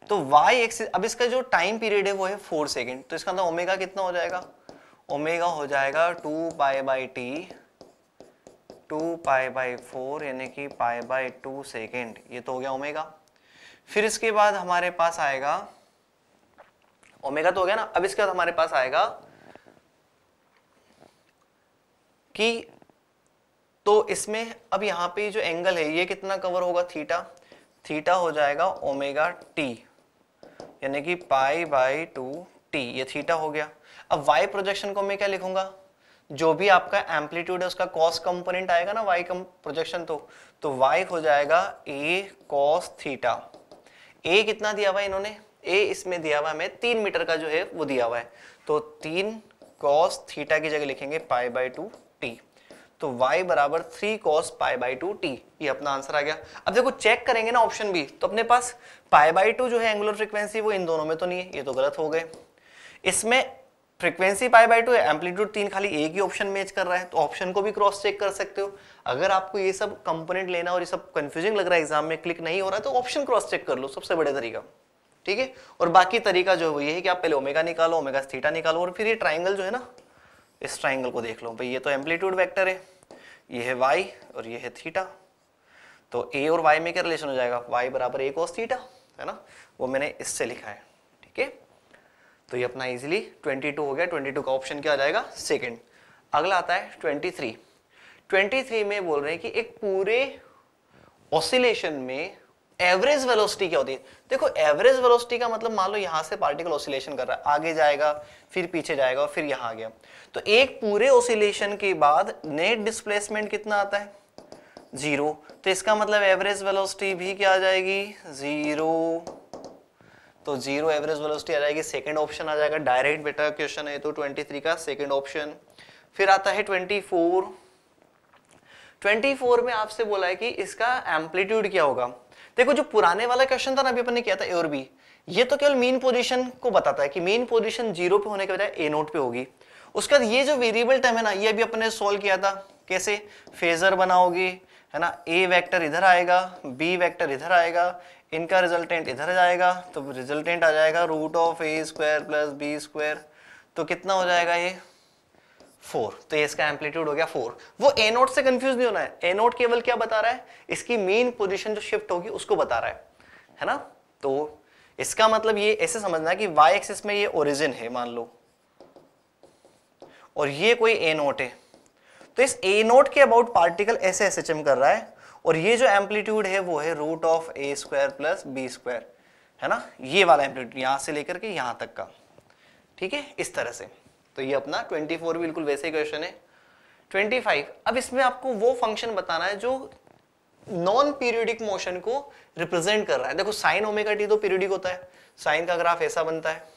तो वाई एक्सिस अब इसका जो टाइम पीरियड है वो है फोर सेकेंड तो इसका अंदर मतलब ओमेगा कितना हो जाएगा ओमेगा हो जाएगा two pi by T two pi by four यानी कि पाए बाई टू सेकेंड ये तो हो गया ओमेगा फिर इसके बाद हमारे पास आएगा ओमेगा तो हो गया ना अब इसके बाद हमारे पास आएगा कि तो इसमें अब यहाँ पे जो एंगल है ये कितना कवर होगा थीटा थीटा हो जाएगा ओमेगा टी यानी कि पाई बाई टू टी ये थीटा हो गया अब वाई प्रोजेक्शन को मैं क्या लिखूंगा जो भी आपका एम्पलीट्यूड है उसका कॉस कंपोनेंट आएगा ना वाई प्रोजेक्शन तो तो वाई हो जाएगा ए कॉस थीटा ए कितना दिया हुआ है इन्होंने ए इसमें दिया हुआ हमें तीन मीटर का जो है वो दिया हुआ है तो तीन कॉस थीटा की जगह लिखेंगे पाई बाई टू टी तो y बराबर three cos pi by two T ये अपना आंसर आ गया अब देखो चेक करेंगे ना ऑप्शन बी तो अपने पास पाई बाई टू जो है एंगुलर फ्रिक्वेंसी वो इन दोनों में तो नहीं है ये तो गलत हो गए इसमें frequency pi by two amplitude तीन खाली एक ही ऑप्शन मैच कर रहा है तो ऑप्शन को भी क्रॉस चेक कर सकते हो अगर आपको ये सब कंपोनेंट लेना और ये सब कंफ्यूजिंग लग रहा है एग्जाम में क्लिक नहीं हो रहा है तो ऑप्शन क्रॉस चेक कर लो सबसे बड़े तरीका ठीक है और बाकी तरीका जो है वो ये है कि आप पहले ओमेगा निकालो ओमेगा थीटा निकालो और फिर ये ट्राइंगल जो है ना इस ट्राइंगल को देख लो भाई ये तो एम्पलीट्यूड वैक्टर है ये है वाई और ये है थीटा तो ए और वाई में क्या रिलेशन हो जाएगा वाई बराबर ए कोस थीटा है ना वो मैंने इससे लिखा है ठीक है तो ये अपना इजीली 22 हो गया 22 का ऑप्शन क्या आ जाएगा सेकंड अगला आता है 23 23 में बोल रहे हैं कि एक पूरे ऑसिलेशन में एवरेज वेलोसिटी क्या होती है देखो एवरेज वेलोसिटी का मतलब मान लो यहां से पार्टिकल ऑसिलेशन कर रहा है आगे जाएगा फिर पीछे जाएगा और फिर यहां आ गया तो एक पूरे ऑसिलेशन के बाद नेट डिस्प्लेसमेंट कितना आता है जीरो तो इसका मतलब एवरेज वेलोसिटी भी क्या आ जाएगी जीरो तो जीरो एवरेज वेलोसिटी आ जाएगी सेकंड ऑप्शन आ जाएगा डायरेक्ट बेटा क्वेश्चन है तो 23 का सेकंड ऑप्शन फिर आता है 24 24 में आपसे बोला है कि इसका एम्पलीट्यूड क्या होगा देखो जो पुराने वाला क्वेश्चन था ना अभी अपन ने किया था ए और बी ये तो केवल मेन पोजीशन को बताता है कि मेन पोजीशन जीरो पे होने के बजाय ए नोट पे होगी उसके बाद ये जो वेरिएबल टर्म है ना ये अभी अपने सोल्व किया था कैसे फेजर बनाओगे है ना ए वेक्टर इधर आएगा बी वेक्टर इधर आएगा इनका रिजल्टेंट इधर जाएगा तो रिजल्टेंट आ जाएगा root of A square plus B square तो कितना हो जाएगा ये फोर तो ये इसका एम्पलीट्यूड हो गया फोर वो ए नोट से कंफ्यूज नहीं होना है ए नोट केवल क्या बता रहा है इसकी मेन पोजिशन जो शिफ्ट होगी उसको बता रहा है है ना तो इसका मतलब ये ऐसे समझना कि वाई एक्सिस में ये ओरिजिन है मान लो और ये कोई ए नोट है तो इस ए नोट के अबाउट पार्टिकल ऐसे एस एच एम कर रहा है और ये जो एम्पलीट्यूड है वो है root of A square plus B square है ना ये वाला एम्पलीट्यूड यहां से लेकर के यहां तक का ठीक है इस तरह से तो ये अपना 24 भी बिल्कुल वैसे क्वेश्चन है 25 अब इसमें आपको वो फंक्शन बताना है जो नॉन पीरियोडिक मोशन को रिप्रेजेंट कर रहा है देखो साइन ओमेगा टी तो पीरियोडिक होता है साइन का ग्राफ ऐसा बनता है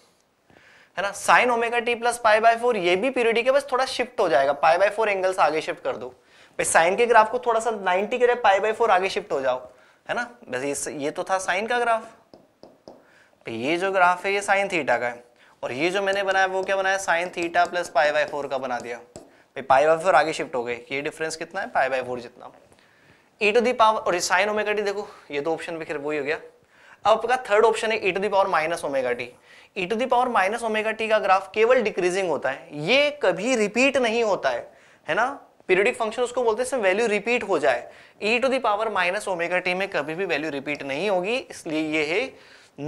है ना sine omega T plus pi by four ये भी पीरियोडिक है बस थोड़ा शिफ्ट हो जाएगा पाई बाय फोर एंगल्स आगे शिफ्ट कर दो भाई साइन के ग्राफ को थोड़ा सा नाइनटी के पाई बाय फोर आगे शिफ्ट हो जाओ है ना बस ये तो था साइन का ग्राफ ये जो ग्राफ है ये साइन थीटा का है और ये जो मैंने बनाया वो क्या बनाया sine theta plus pi by four का बना दिया भाई पाई बाई फोर आगे शिफ्ट हो गए ये डिफरेंस कितना है पाई बाई फोर जितना ई टू दी पावर और साइन ओमेगा टी देखो ये तो ऑप्शन भी फिर वही हो गया अब आपका थर्ड ऑप्शन है e to the power minus omega t e to the power minus omega t का ग्राफ केवल डिक्रीजिंग होता है ये कभी रिपीट नहीं होता है है ना पीरियडिक फंक्शन उसको बोलते हैं वैल्यू रिपीट हो जाए e to the power minus omega t में कभी भी वैल्यू रिपीट नहीं होगी इसलिए ये है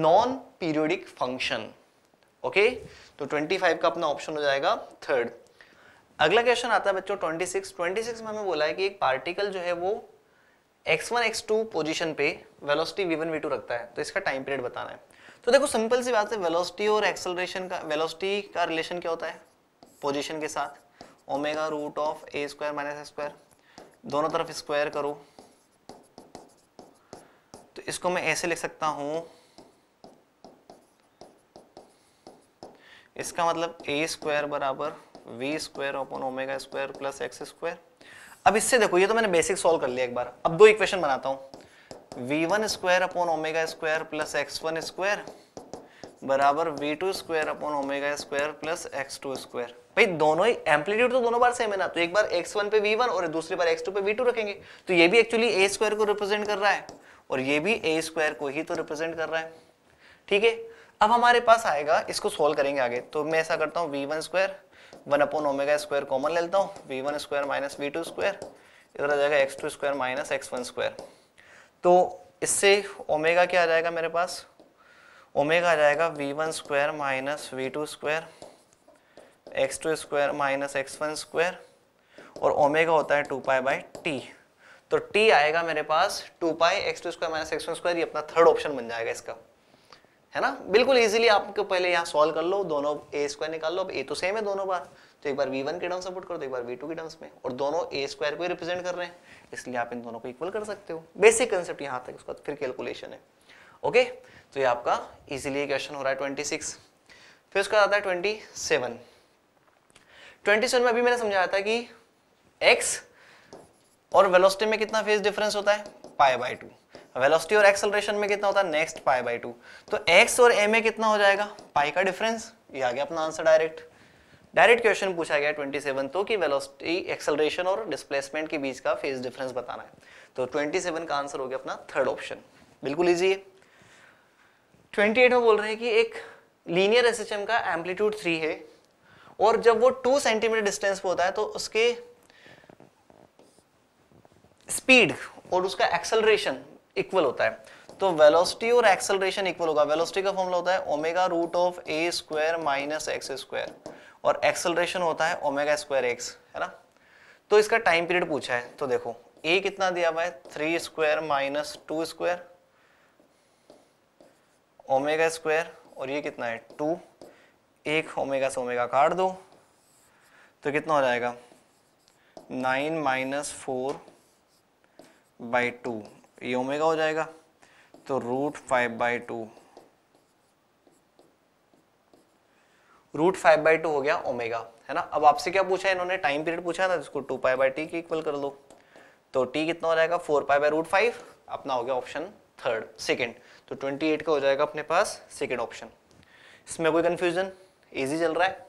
नॉन पीरियडिक फंक्शन ओके तो 25 का अपना ऑप्शन हो जाएगा थर्ड अगला क्वेश्चन आता है बच्चों 26 26 में हमें बोला है कि एक पार्टिकल जो है वो x1 x2 पोजीशन पे वेलोसिटी v1 v2 रखता है तो इसका टाइम पीरियड बताना है तो देखो सिंपल सी बात है वेलोसिटी और एक्सेलरेशन का वेलोसिटी का रिलेशन क्या होता है पोजीशन के साथ omega root of A square minus square दोनों तरफ स्क्वायर करो तो इसको मैं ऐसे लिख सकता हूं इसका मतलब ए स्क्वायर बराबर v square upon omega square plus x square अब इससे देखो ये तो मैंने बेसिक सॉल्व कर लिया एक बार अब दो इक्वेशन बनाता हूँ v one square upon omega square plus x one square बराबर v two square upon omega square plus x two square भाई दोनों ही एम्पलीट्यूड तो दोनों बार सेम है ना तो एक बार एक्स वन पे वी वन और दूसरी बार एक्स टू पे वी टू रखेंगे तो ये भी एक्चुअली ए स्क्वायर को रिप्रेजेंट कर रहा है और ये भी ए स्क्वायर को ही तो रिप्रेजेंट कर रहा है ठीक है अब हमारे पास आएगा इसको सोल्व करेंगे आगे तो मैं ऐसा करता हूँ v one square one upon omega square common ले लेता हूँ v one square minus v two square इधर आ जाएगा x two square minus x one square तो इससे ओमेगा क्या आ जाएगा मेरे पास ओमेगा आ जाएगा v one square minus v two square x two square minus x one square और ओमेगा होता है टू पाई बाई टी तो टी आएगा मेरे पास two pi x two square minus x one square ये अपना थर्ड ऑप्शन बन जाएगा इसका है ना बिल्कुल इजीली आपको पहले यहाँ सॉल्व कर लो दोनों ए स्क्वायर निकाल लो अब ए तो सेम है दोनों बार तो एक बार वी वन के टर्म्स में पुट कर दो एक बार वी टू के टर्म्स में और दोनों ए स्क्वायर को ही रिप्रेजेंट कर रहे हैं इसलिए आप इन दोनों को इक्वल कर सकते हो बेसिक कंसेप्ट यहाँ तक उसका फिर कैलकुलेशन है ओके तो ये आपका इजिली क्वेश्चन हो रहा है ट्वेंटी सिक्स फिर उसका आता है ट्वेंटी सेवन ट्वेंटी सेवन में अभी मैंने समझाया था कि एक्स और वेलोसिटी में कितना फेज डिफरेंस होता है पाई बाई टू वेलोसिटी और एक्सलरेशन में कितना होता है नेक्स्ट पाई बाई टू तो एक्स और एम ए कितना हो जाएगा पाई का डिफरेंस ये आ गया अपना आंसर डायरेक्ट डायरेक्ट क्वेश्चन पूछा गया ट्वेंटी सेवन तो कि वेलोसिटी एक्सेलरेशन और डिस्प्लेसमेंट के बीच का फेज डिफरेंस बताना है तो ट्वेंटी सेवन का आंसर हो गया अपना थर्ड ऑप्शन बिल्कुल ईजी है ट्वेंटी एट में बोल रहे हैं कि एक लीनियर एस का एम्पलीट्यूड थ्री है और जब वो टू सेंटीमीटर डिस्टेंस पर होता है तो उसके स्पीड और उसका एक्सेलरेशन इक्वल होता है तो वेलोसिटी और एक्सेलरेशन इक्वल होगा वेलोसिटी का फॉर्मूला होता है omega root of A square minus x square और एक्सेलरेशन होता है ओमेगा स्क्वायर एक्स है ना तो इसका टाइम पीरियड पूछा है तो देखो ए कितना दिया हुआ है three square minus two square omega square और ये कितना है टू एक ओमेगा से ओमेगा काट दो तो कितना हो जाएगा nine minus four by two ये ओमेगा हो जाएगा तो root five by two root five by two हो गया ओमेगा है ना अब आपसे क्या पूछा है इन्होंने टाइम पीरियड पूछा ना इसको टू पाई बाई टी के इक्वल कर लो तो टी कितना हो जाएगा four pi by root five अपना हो गया ऑप्शन थर्ड सेकेंड तो ट्वेंटी एट का हो जाएगा अपने पास सेकेंड ऑप्शन इसमें कोई कंफ्यूजन ईजी चल रहा है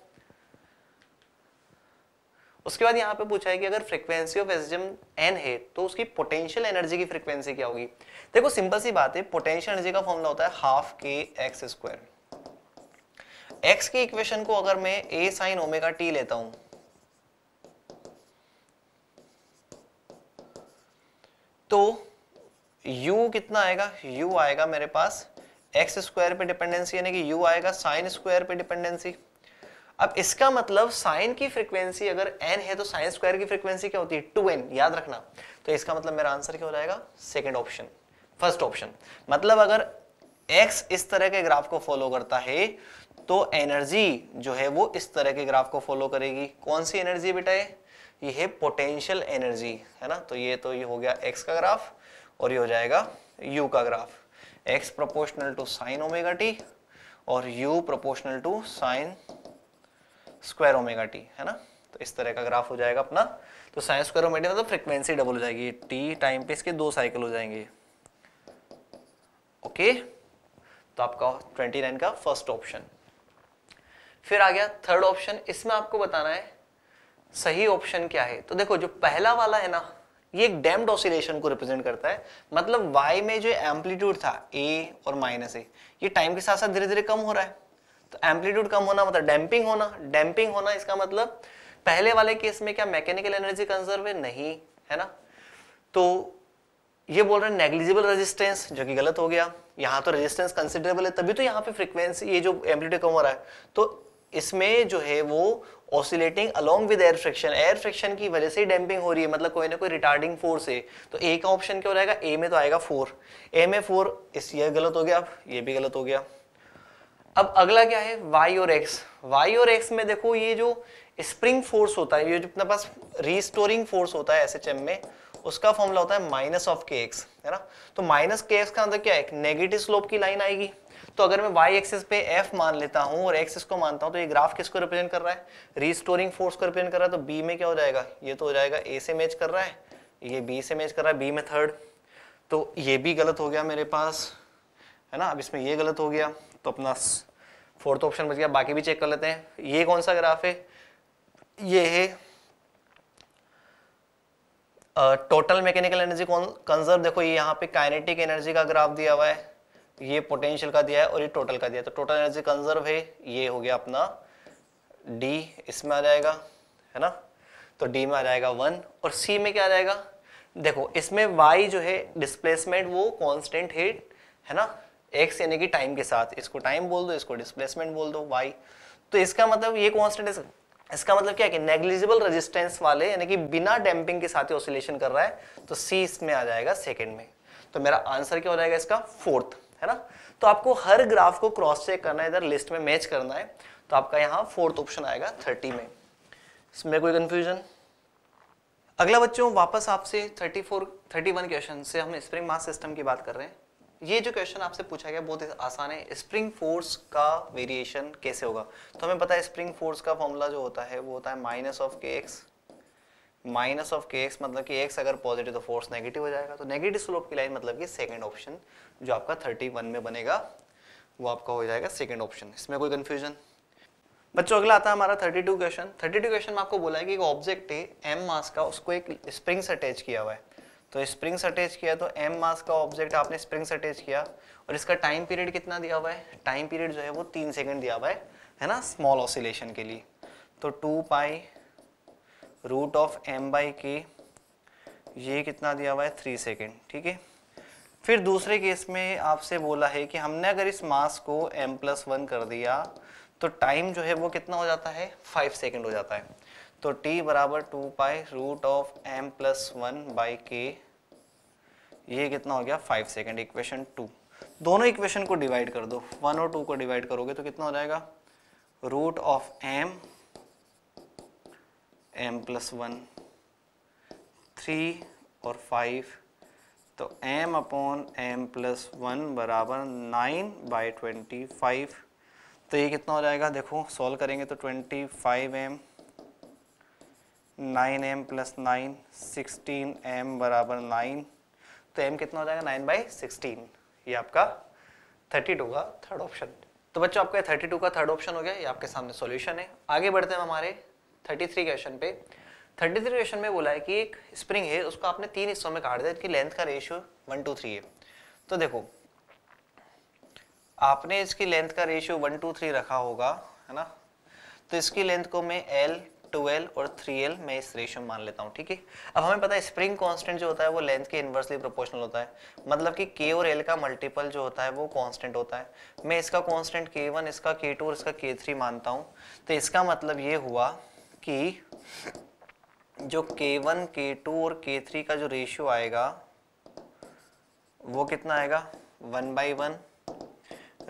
उसके बाद यहाँ पे पूछा है कि अगर फ्रीक्वेंसी ऑफ एसडीएम एन है तो उसकी पोटेंशियल एनर्जी की फ्रीक्वेंसी क्या होगी देखो सिंपल सी बात है पोटेंशियल एनर्जी का फॉर्मूला होता है half k x square x की इक्वेशन को अगर मैं ए साइन ओमेगा टी लेता हूं तो u कितना आएगा u आएगा मेरे पास एक्स स्क्वायर पे डिपेंडेंसी यानी कि u आएगा साइन स्क्वायर पे डिपेंडेंसी अब इसका मतलब साइन की फ्रीक्वेंसी अगर एन है तो साइन स्क्वायर की फ्रीक्वेंसी क्या होती है टू एन याद रखना तो इसका मतलब मेरा आंसर क्या हो जाएगा सेकेंड ऑप्शन फर्स्ट ऑप्शन मतलब अगर एक्स इस तरह के ग्राफ को फॉलो करता है तो एनर्जी जो है वो इस तरह के ग्राफ को फॉलो करेगी कौन सी एनर्जी बेटा है ये है पोटेंशियल एनर्जी है ना तो ये तो ये हो गया एक्स का ग्राफ और ये हो जाएगा यू का graph x proportional to sine omega T और u proportional to sine square omega T है ना तो इस तरह का ग्राफ हो जाएगा अपना तो साइन स्क्वायर ओमेगा मतलब फ्रिक्वेंसी डबल हो जाएगी टी टाइम पे इसके दो साइकिल हो जाएंगे ओके तो आपका 29 का फर्स्ट ऑप्शन फिर आ गया थर्ड ऑप्शन इसमें आपको बताना है सही ऑप्शन क्या है तो देखो जो पहला वाला है ना ये एक डैम्ड ऑसिलेशन को रिप्रेजेंट करता है मतलब वाई में जो एम्पलीट्यूड था ए और माइनस ए ये टाइम के साथ साथ धीरे धीरे कम हो रहा है तो एम्पलीट्यूड कम होना मतलब डैम्पिंग होना डैम्पिंग होना इसका मतलब पहले वाले केस में क्या मैकेनिकल एनर्जी कंजर्व है नहीं है ना तो ये बोल रहे हैं नेग्लिजिबल रेजिस्टेंस जो कि गलत हो गया यहाँ तो रेजिस्टेंस कंसिडरेबल है तभी तो यहाँ पे फ्रीक्वेंसी ये जो एम्पलीट्यूड कम हो रहा है तो इसमें जो है वो oscillating along with air friction air friction की वजह से डैम्पिंग हो रही है मतलब कोई ना कोई रिटार्डिंग फोर्स है तो ए का ऑप्शन क्या हो जाएगा ए में तो आएगा फोर ए में फोर इस ये गलत हो गया ये भी गलत हो गया अब अगला क्या है वाई और एक्स वाई और एक्स में देखो ये जो स्प्रिंग फोर्स होता है ये जो अपने पास रिस्टोरिंग फोर्स होता है एस में उसका फॉर्मूला होता है माइनस ऑफ के एक्स है ना तो माइनस के एक्स का अंदर मतलब क्या है नेगेटिव स्लोप की लाइन आएगी तो अगर मैं वाई एक्सिस पे एफ मान लेता हूँ और एक्स इसको मानता हूँ तो ये ग्राफ किसको रिप्रेजेंट कर रहा है रिस्टोरिंग फोर्स को रिप्रेजेंट कर रहा है तो बी में क्या हो जाएगा ये तो हो जाएगा ए से मैच कर रहा है ये बी से मैच कर रहा है बी में थर्ड तो ये भी गलत हो गया मेरे पास है ना अब इसमें ये गलत हो गया तो अपना फोर्थ ऑप्शन बच गया बाकी भी चेक कर लेते हैं ये कौन सा ग्राफ है ये है टोटल मैकेनिकल एनर्जी कौन कंजर्व देखो ये यहाँ पे काइनेटिक एनर्जी का ग्राफ दिया हुआ है ये पोटेंशियल का दिया है और ये टोटल का दिया है तो टोटल एनर्जी कंजर्व है ये हो गया अपना डी इसमें आ जाएगा है ना तो डी में आ जाएगा वन और सी में क्या आ जाएगा देखो इसमें वाई जो है डिस्प्लेसमेंट वो कॉन्स्टेंट है है ना एक्स यानी कि टाइम के साथ इसको टाइम बोल दो इसको डिस्प्लेसमेंट बोल दो वाई तो इसका मतलब ये कॉन्स्टेंट है इसका मतलब क्या है कि नेग्लिजिबल रेजिस्टेंस वाले यानी कि बिना डैम्पिंग के साथ ही ऑसिलेशन कर रहा है तो सी इसमें आ जाएगा सेकेंड में तो मेरा आंसर क्या हो जाएगा इसका फोर्थ है ना तो आपको हर ग्राफ को क्रॉस चेक करना है इधर लिस्ट में मैच करना है तो आपका यहाँ फोर्थ ऑप्शन आएगा थर्टी में इसमें कोई कन्फ्यूजन अगला बच्चों वापस आपसे thirty four thirty one question से हम स्प्रिंग मास सिस्टम की बात कर रहे हैं ये जो क्वेश्चन आपसे पूछा गया बहुत आसान है स्प्रिंग फोर्स का वेरिएशन कैसे होगा तो हमें पता है स्प्रिंग फोर्स का फॉर्मूला जो होता है वो होता है minus of k x minus of k x मतलब कि एक्स अगर पॉजिटिव तो फोर्स नेगेटिव हो जाएगा तो नेगेटिव स्लोप की लाइन मतलब कि सेकेंड ऑप्शन जो आपका थर्टी वन में बनेगा वो आपका हो जाएगा सेकेंड ऑप्शन इसमें कोई कंफ्यूजन बच्चों अगला आता है हमारा thirty two question thirty two question में आपको बोला है कि एक ऑब्जेक्ट है एम मास का उसको एक स्प्रिंग से अटैच किया हुआ है तो स्प्रिंग्स अटैच किया तो एम मास का ऑब्जेक्ट आपने स्प्रिंग्स अटैच किया और इसका टाइम पीरियड कितना दिया हुआ है टाइम पीरियड जो है वो तीन सेकेंड दिया हुआ है है ना स्मॉल ऑसिलेशन के लिए तो two pi root of m by k ये कितना दिया हुआ है थ्री सेकेंड ठीक है फिर दूसरे केस में आपसे बोला है कि हमने अगर इस मास को एम प्लस वन कर दिया तो टाइम जो है वो कितना हो जाता है फाइव सेकेंड हो जाता है तो t बराबर two pi root of m plus one by k ये कितना हो गया फाइव सेकेंड इक्वेशन टू दोनों इक्वेशन को डिवाइड कर दो वन और टू को डिवाइड करोगे तो कितना हो जाएगा root of m m plus one three और फाइव तो m upon m plus one बराबर नाइन बाई ट्वेंटी फाइव तो ये कितना हो जाएगा देखो सॉल्व करेंगे तो twenty five m nine m plus nine sixteen m बराबर नाइन तो एम कितना हो जाएगा नाइन बाई सिक्सटीन ये आपका थर्टी टू का थर्ड ऑप्शन तो बच्चों आपका थर्टी टू का थर्ड ऑप्शन हो गया ये आपके सामने सोल्यूशन है आगे बढ़ते हैं हमारे थर्टी थ्री क्वेश्चन पे थर्टी थ्री क्वेश्चन में बोला है कि एक स्प्रिंग है उसको आपने तीन हिस्सों में काट दिया इसकी लेंथ का रेशियो वन टू थ्री है तो देखो आपने इसकी लेंथ का रेशियो वन टू थ्री रखा होगा है ना तो इसकी लेंथ को मैं एल 2L और 3L मैं इस रेशियो मान लेता हूँ ठीक है अब हमें पता है स्प्रिंग कांस्टेंट जो होता है वो लेंथ के इन्वर्सली प्रोपोर्शनल होता है मतलब कि K और L का मल्टीपल जो होता है वो कांस्टेंट होता है मैं इसका कांस्टेंट K1 इसका K2 और इसका K3 मानता हूँ तो इसका मतलब ये हुआ कि जो K1, K2 और K3 का जो रेशियो आएगा वो कितना आएगा one by one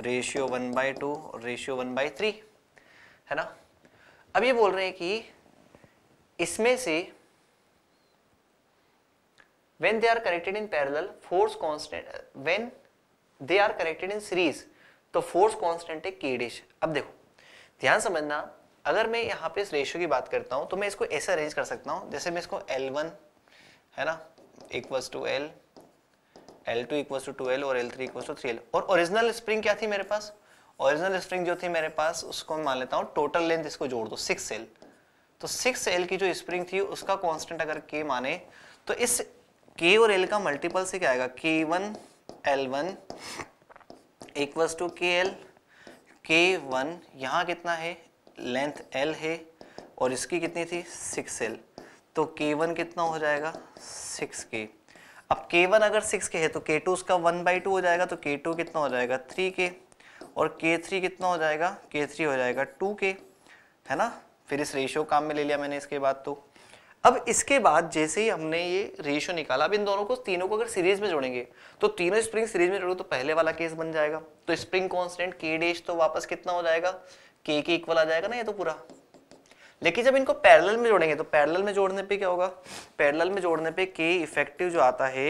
ratio one by two और रेशियो वन बाई थ्री है ना अब ये बोल रहे हैं कि इसमें से when they are connected in parallel force constant when they are connected in series तो फोर्स कॉन्स्टेंट है के डिश अब देखो ध्यान समझना अगर मैं यहाँ पे इस रेशियो की बात करता हूँ तो मैं इसको ऐसे अरेंज कर सकता हूँ जैसे मैं इसको L1 है ना equals to L L2 equals to two और L3 इक्वस टू थ्री और ओरिजिनल स्प्रिंग क्या थी मेरे पास ओरिजिनल स्प्रिंग जो थी मेरे पास उसको मान लेता हूँ टोटल लेंथ इसको जोड़ दो सिक्स एल तो सिक्स एल की जो स्प्रिंग थी उसका कॉन्स्टेंट अगर के माने तो इस के और एल का मल्टीपल से क्या आएगा k one l one equals to k l k one यहाँ कितना है लेंथ एल है और इसकी कितनी थी सिक्स एल तो के वन कितना हो जाएगा सिक्स के अब के वन अगर सिक्स के है तो के टू उसका वन बाई टू हो जाएगा तो के टू कितना हो जाएगा थ्री के और के थ्री कितना हो जाएगा के थ्री हो जाएगा टू के है ना फिर इस रेशियो काम में ले लिया मैंने इसके बाद तो अब इसके बाद जैसे ही हमने ये रेशियो निकाला अब इन दोनों को तीनों को अगर सीरीज में जोड़ेंगे तो तीनों स्प्रिंग सीरीज में जोड़ो तो पहले वाला केस बन जाएगा तो स्प्रिंग कॉन्स्टेंट के डेश तो वापस कितना हो जाएगा के के इक्वल आ जाएगा ना ये तो पूरा लेकिन जब इनको पैरेलल में जोड़ेंगे तो पैरेलल में जोड़ने पे क्या होगा पैरेलल में जोड़ने पे के इफेक्टिव जो आता है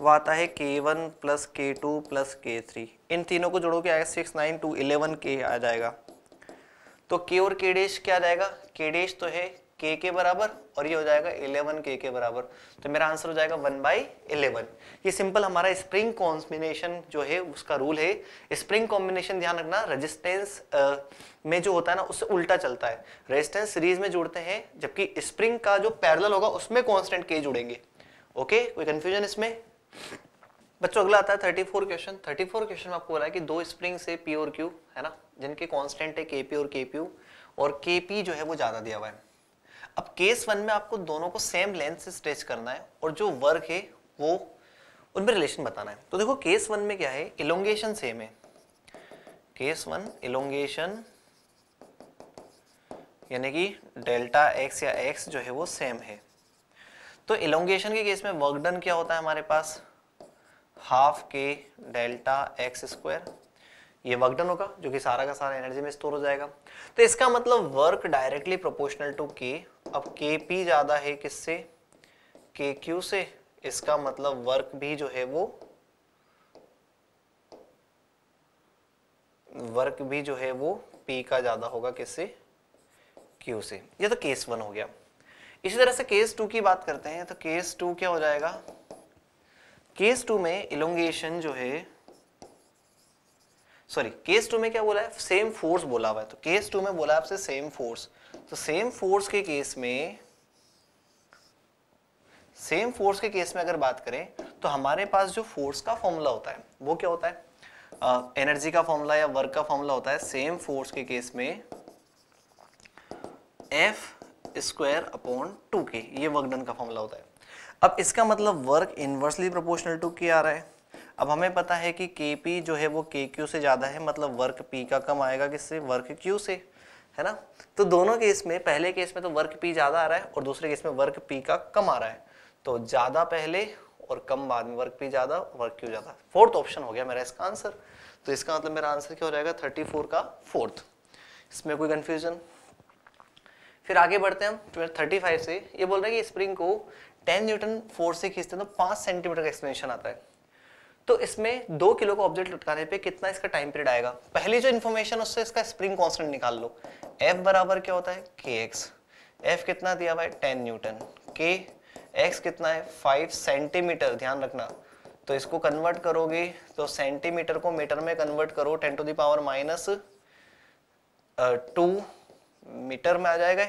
वो आता है k one plus k two plus k three इन तीनों को जोड़ो क्या सिक्स नाइन टू इलेवन के आ जाएगा तो के और के डेश क्या जाएगा के डेश तो है के के बराबर और ये हो जाएगा इलेवन के के बराबर तो मेरा आंसर हो जाएगा वन बाई इलेवन ये सिंपल हमारा स्प्रिंग कॉम्बिनेशन जो है उसका रूल है स्प्रिंग कॉम्बिनेशन ध्यान रखना रेजिस्टेंस में जो होता है ना उससे उल्टा चलता है रेजिस्टेंस सीरीज में जुड़ते हैं जबकि स्प्रिंग का जो पैरल होगा उसमें कॉन्स्टेंट के जुड़ेंगे ओके कोई कंफ्यूजन इसमें बच्चों अगला आता है thirty four question thirty four question में आपको बोला है कि दो स्प्रिंग से पी और क्यू है ना जिनके कांस्टेंट है केपी और केपीयू और केपी जो है वो ज्यादा दिया हुआ है अब केस वन में आपको दोनों को सेम लेंथ से स्ट्रेच करना है और जो वर्क है वो उनमें रिलेशन बताना है तो देखो केस वन में क्या है इलोंगेशन सेम है केस वन इलोंगेशन यानी कि डेल्टा एक्स या एक्स जो है वो सेम है तो इलोंगेशन के केस में वर्क डन क्या होता है हमारे पास half k delta x square ये वर्क डन होगा जो कि सारा का सारा एनर्जी में स्टोर हो जाएगा तो इसका मतलब वर्क डायरेक्टली प्रोपोर्शनल टू के अब के पी ज़्यादा है किससे के क्यू से इसका मतलब वर्क भी जो है वो वर्क भी जो है वो पी का ज़्यादा होगा किससे क्यू से ये तो केस वन हो गया इसी तरह से केस टू की बात करते हैं तो केस टू क्या हो जाएगा केस टू में इलोंगेशन जो है सॉरी केस टू में क्या बोला है सेम फोर्स बोला हुआ है तो केस टू में बोला आपसे सेम फोर्स तो सेम फोर्स के केस में सेम फोर्स के केस में अगर बात करें तो हमारे पास जो फोर्स का फॉर्मूला होता है वो क्या होता है एनर्जी uh, का फॉर्मूला या वर्क का फॉर्मूला होता है सेम फोर्स के केस में f square upon two k ये डन का फॉर्मूला होता है अब इसका मतलब वर्क इन्वर्सली प्रोपोर्शनल टू के आ रहा है अब हमें पता है कि के पी जो है वो के क्यू से ज़्यादा है मतलब वर्क पी का कम आएगा किससे वर्क क्यू से है ना तो दोनों केस में पहले केस में तो वर्क पी ज़्यादा आ रहा है और दूसरे केस में वर्क पी का कम आ रहा है तो ज़्यादा पहले और कम बाद में वर्क पी ज़्यादा वर्क क्यू ज़्यादा फोर्थ ऑप्शन हो गया मेरा इसका आंसर तो इसका मतलब मेरा आंसर क्या हो जाएगा थर्टी फोर का फोर्थ इसमें कोई कन्फ्यूजन फिर आगे बढ़ते हैं हम थर्टी फाइव से ये बोल रहे हैं कि स्प्रिंग को टेन न्यूटन फोर्स से खींचते हैं तो पाँच सेंटीमीटर का एक्सपेंशन आता है तो इसमें दो किलो का ऑब्जेक्ट लटकाने पे कितना इसका टाइम पीरियड आएगा पहली जो इन्फॉर्मेशन उससे इसका स्प्रिंग कांस्टेंट निकाल लो एफ बराबर क्या होता है के एक्स एफ कितना दिया हुआ है टेन न्यूटन के एक्स कितना है फाइव सेंटीमीटर ध्यान रखना तो इसको कन्वर्ट करोगे तो सेंटीमीटर को मीटर में कन्वर्ट करो ten to the power minus two meter में आ जाएगा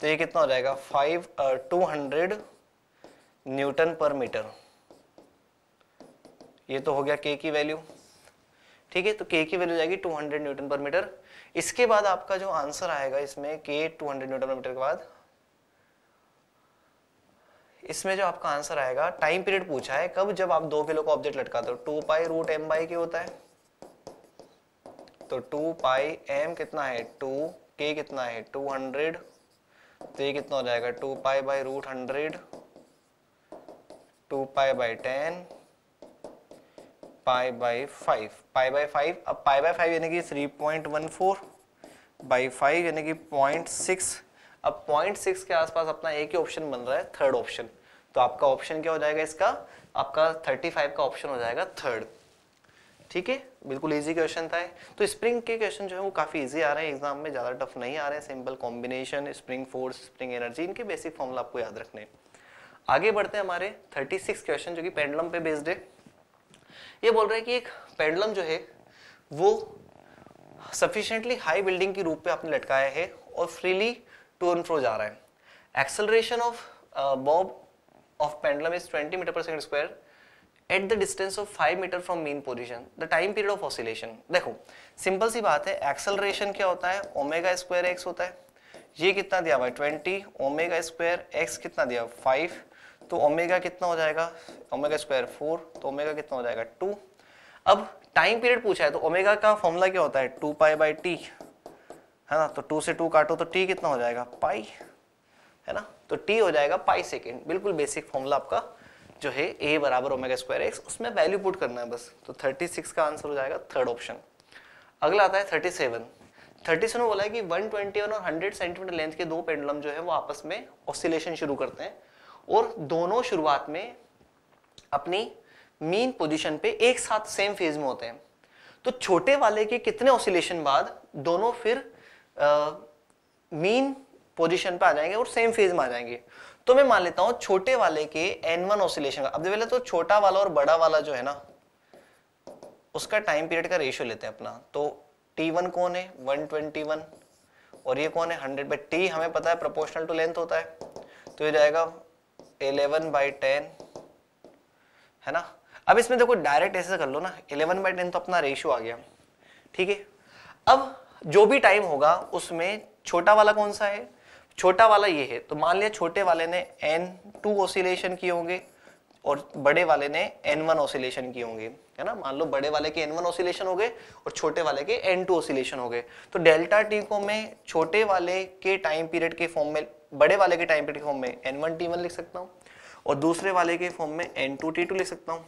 तो ये कितना हो जाएगा five two hundred newton per meter ये तो हो गया के की वैल्यू ठीक है तो के की वैल्यू जाएगी 200 न्यूटन पर मीटर इसके बाद आपका जो आंसर आएगा इसमें के 200 न्यूटन पर मीटर के बाद इसमें जो आपका आंसर आएगा टाइम पीरियड पूछा है कब जब आप दो किलो का ऑब्जेक्ट लटकाते हो two pi root m by k होता है तो टू पाई एम कितना है टू के कितना है टू हंड्रेड तो ये कितना हो जाएगा two pi by root hundred two pi by ten pi by five pi by five अब पाई बाई फाइव यानी कि three point one four by five यानी कि पॉइंट सिक्स अब पॉइंट सिक्स के आसपास अपना एक ही ऑप्शन बन रहा है थर्ड ऑप्शन तो आपका ऑप्शन क्या हो जाएगा इसका आपका थर्टी फाइव का ऑप्शन हो जाएगा थर्ड ठीक है बिल्कुल इजी क्वेश्चन था तो स्प्रिंग के क्वेश्चन जो है वो काफ़ी इजी आ रहे हैं एग्जाम में ज़्यादा टफ नहीं आ रहे हैं simple combination spring force spring energy इनके बेसिक फॉर्मूला आपको याद रखने हैं आगे बढ़ते हैं हमारे 36 क्वेश्चन जो कि पेंडलम पे बेस्ड है ये बोल रहे हैं कि एक पेंडलम जो है वो सफिशेंटली हाई बिल्डिंग के रूप पे आपने लटकाया है और फ्रीली टू एंड फ्रो जा रहा है acceleration of bob of pendulum is 20 meter per second square at the distance of five meter from mean position the time period of oscillation देखो सिंपल सी बात है एक्सेलरेशन क्या होता है ओमेगा स्क्वायर एक्स होता है ये कितना दिया हुआ है ट्वेंटी ओमेगा स्क्वायर एक्स कितना दिया फाइव तो ओमेगा कितना हो जाएगा ओमेगा स्क्वायर फोर तो ओमेगा कितना हो जाएगा टू अब टाइम पीरियड पूछा है तो ओमेगा का फॉर्मूला क्या होता है टू पाई बाई टी है ना तो टू से टू काटो तो टी कितना हो जाएगा पाई है ना तो टी हो जाएगा पाई सेकेंड बिल्कुल बेसिक फॉर्मूला आपका जो है ए बराबर ओमेगा स्क्वायर एक्स उसमें वैल्यू पुट करना है बस तो थर्टी सिक्स का आंसर हो जाएगा थर्ड ऑप्शन अगला आता है थर्टी सेवन थर्टी सेवन बोला है कि वन 120 और हंड्रेड सेंटीमीटर लेंथ के दो पेंडुलम जो है वो आपस में ऑसिलेशन शुरू करते हैं और दोनों शुरुआत में अपनी मीन पोजीशन पे एक साथ सेम फेज में होते हैं तो छोटे वाले के कितने ऑसिलेशन बाद दोनों फिर मीन पोजीशन पे आ जाएंगे और सेम फेज में आ जाएंगे तो मैं मान लेता हूं छोटे वाले के एन वन ऑसिलेशन अब पहले तो छोटा वाला और बड़ा वाला जो है ना उसका टाइम पीरियड का रेशियो लेते हैं अपना तो टी वन कौन है वन ट्वेंटी वन और ये कौन है हंड्रेड बाई टी हमें पता है प्रोपोर्शनल टू लेंथ होता है तो ये जाएगा इलेवन बाई टेन है ना अब इसमें देखो डायरेक्ट ऐसे कर लो ना इलेवन बाई टेन तो अपना रेशियो आ गया ठीक है अब जो भी टाइम होगा उसमें छोटा वाला कौन सा है छोटा वाला ये है तो मान लिया छोटे वाले ने एन टू ऑसिलेशन किए होंगे और बड़े वाले ने एन वन ऑसिलेशन किए होंगे है ना मान लो बड़े वाले के एन वन ऑसिलेशन हो गए और छोटे वाले के एन टू ऑसिलेशन हो गए तो डेल्टा टी को मैं छोटे वाले के टाइम पीरियड के फॉर्म में बड़े वाले के टाइम पीरियड के फॉर्म में एन वन टी वन लिख सकता हूँ और दूसरे वाले के फॉर्म में एन टू टी टू लिख सकता हूँ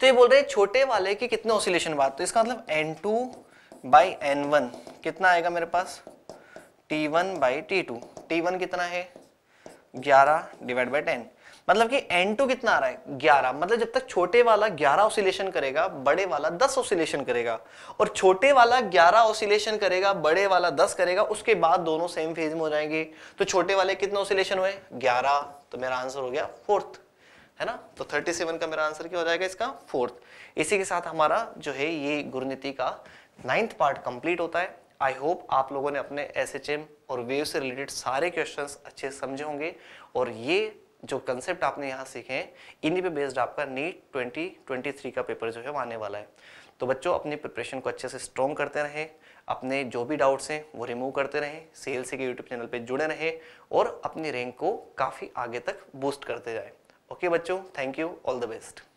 तो ये बोल रहे हैं छोटे वाले के कितने ऑसिलेशन बात तो इसका मतलब n two by n one कितना आएगा मेरे पास t one by T two t one कितना है ग्यारह डिवाइड बाई टेन मतलब कि N2 कितना आ रहा है ग्यारह मतलब जब तक छोटे वाला ग्यारह ऑसिलेशन करेगा बड़े वाला दस ऑसिलेशन करेगा और छोटे वाला ग्यारह ऑसिलेशन करेगा बड़े वाला दस करेगा उसके बाद दोनों सेम फेज में हो जाएंगे तो छोटे वाले कितने ऑसिलेशन हुए ग्यारह तो मेरा आंसर हो गया फोर्थ है ना तो थर्टी सेवन का मेरा आंसर क्या हो जाएगा इसका फोर्थ इसी के साथ हमारा जो है ये गुरुनीति का नाइन्थ पार्ट कंप्लीट होता है आई होप आप लोगों ने अपने एस और वेव से रिलेटेड सारे क्वेश्चंस अच्छे समझे होंगे और ये जो कंसेप्ट आपने यहाँ सीखे इन्हीं पे बेस्ड आपका नीट ट्वेंटी ट्वेंटी थ्री का पेपर जो है वो आने वाला है तो बच्चों अपनी प्रिपरेशन को अच्छे से स्ट्रॉन्ग करते रहें अपने जो भी डाउट्स हैं वो रिमूव करते रहें सेल्स के यूट्यूब चैनल पर जुड़े रहें और अपनी रैंक को काफ़ी आगे तक बूस्ट करते जाए ओके बच्चों thank you all the best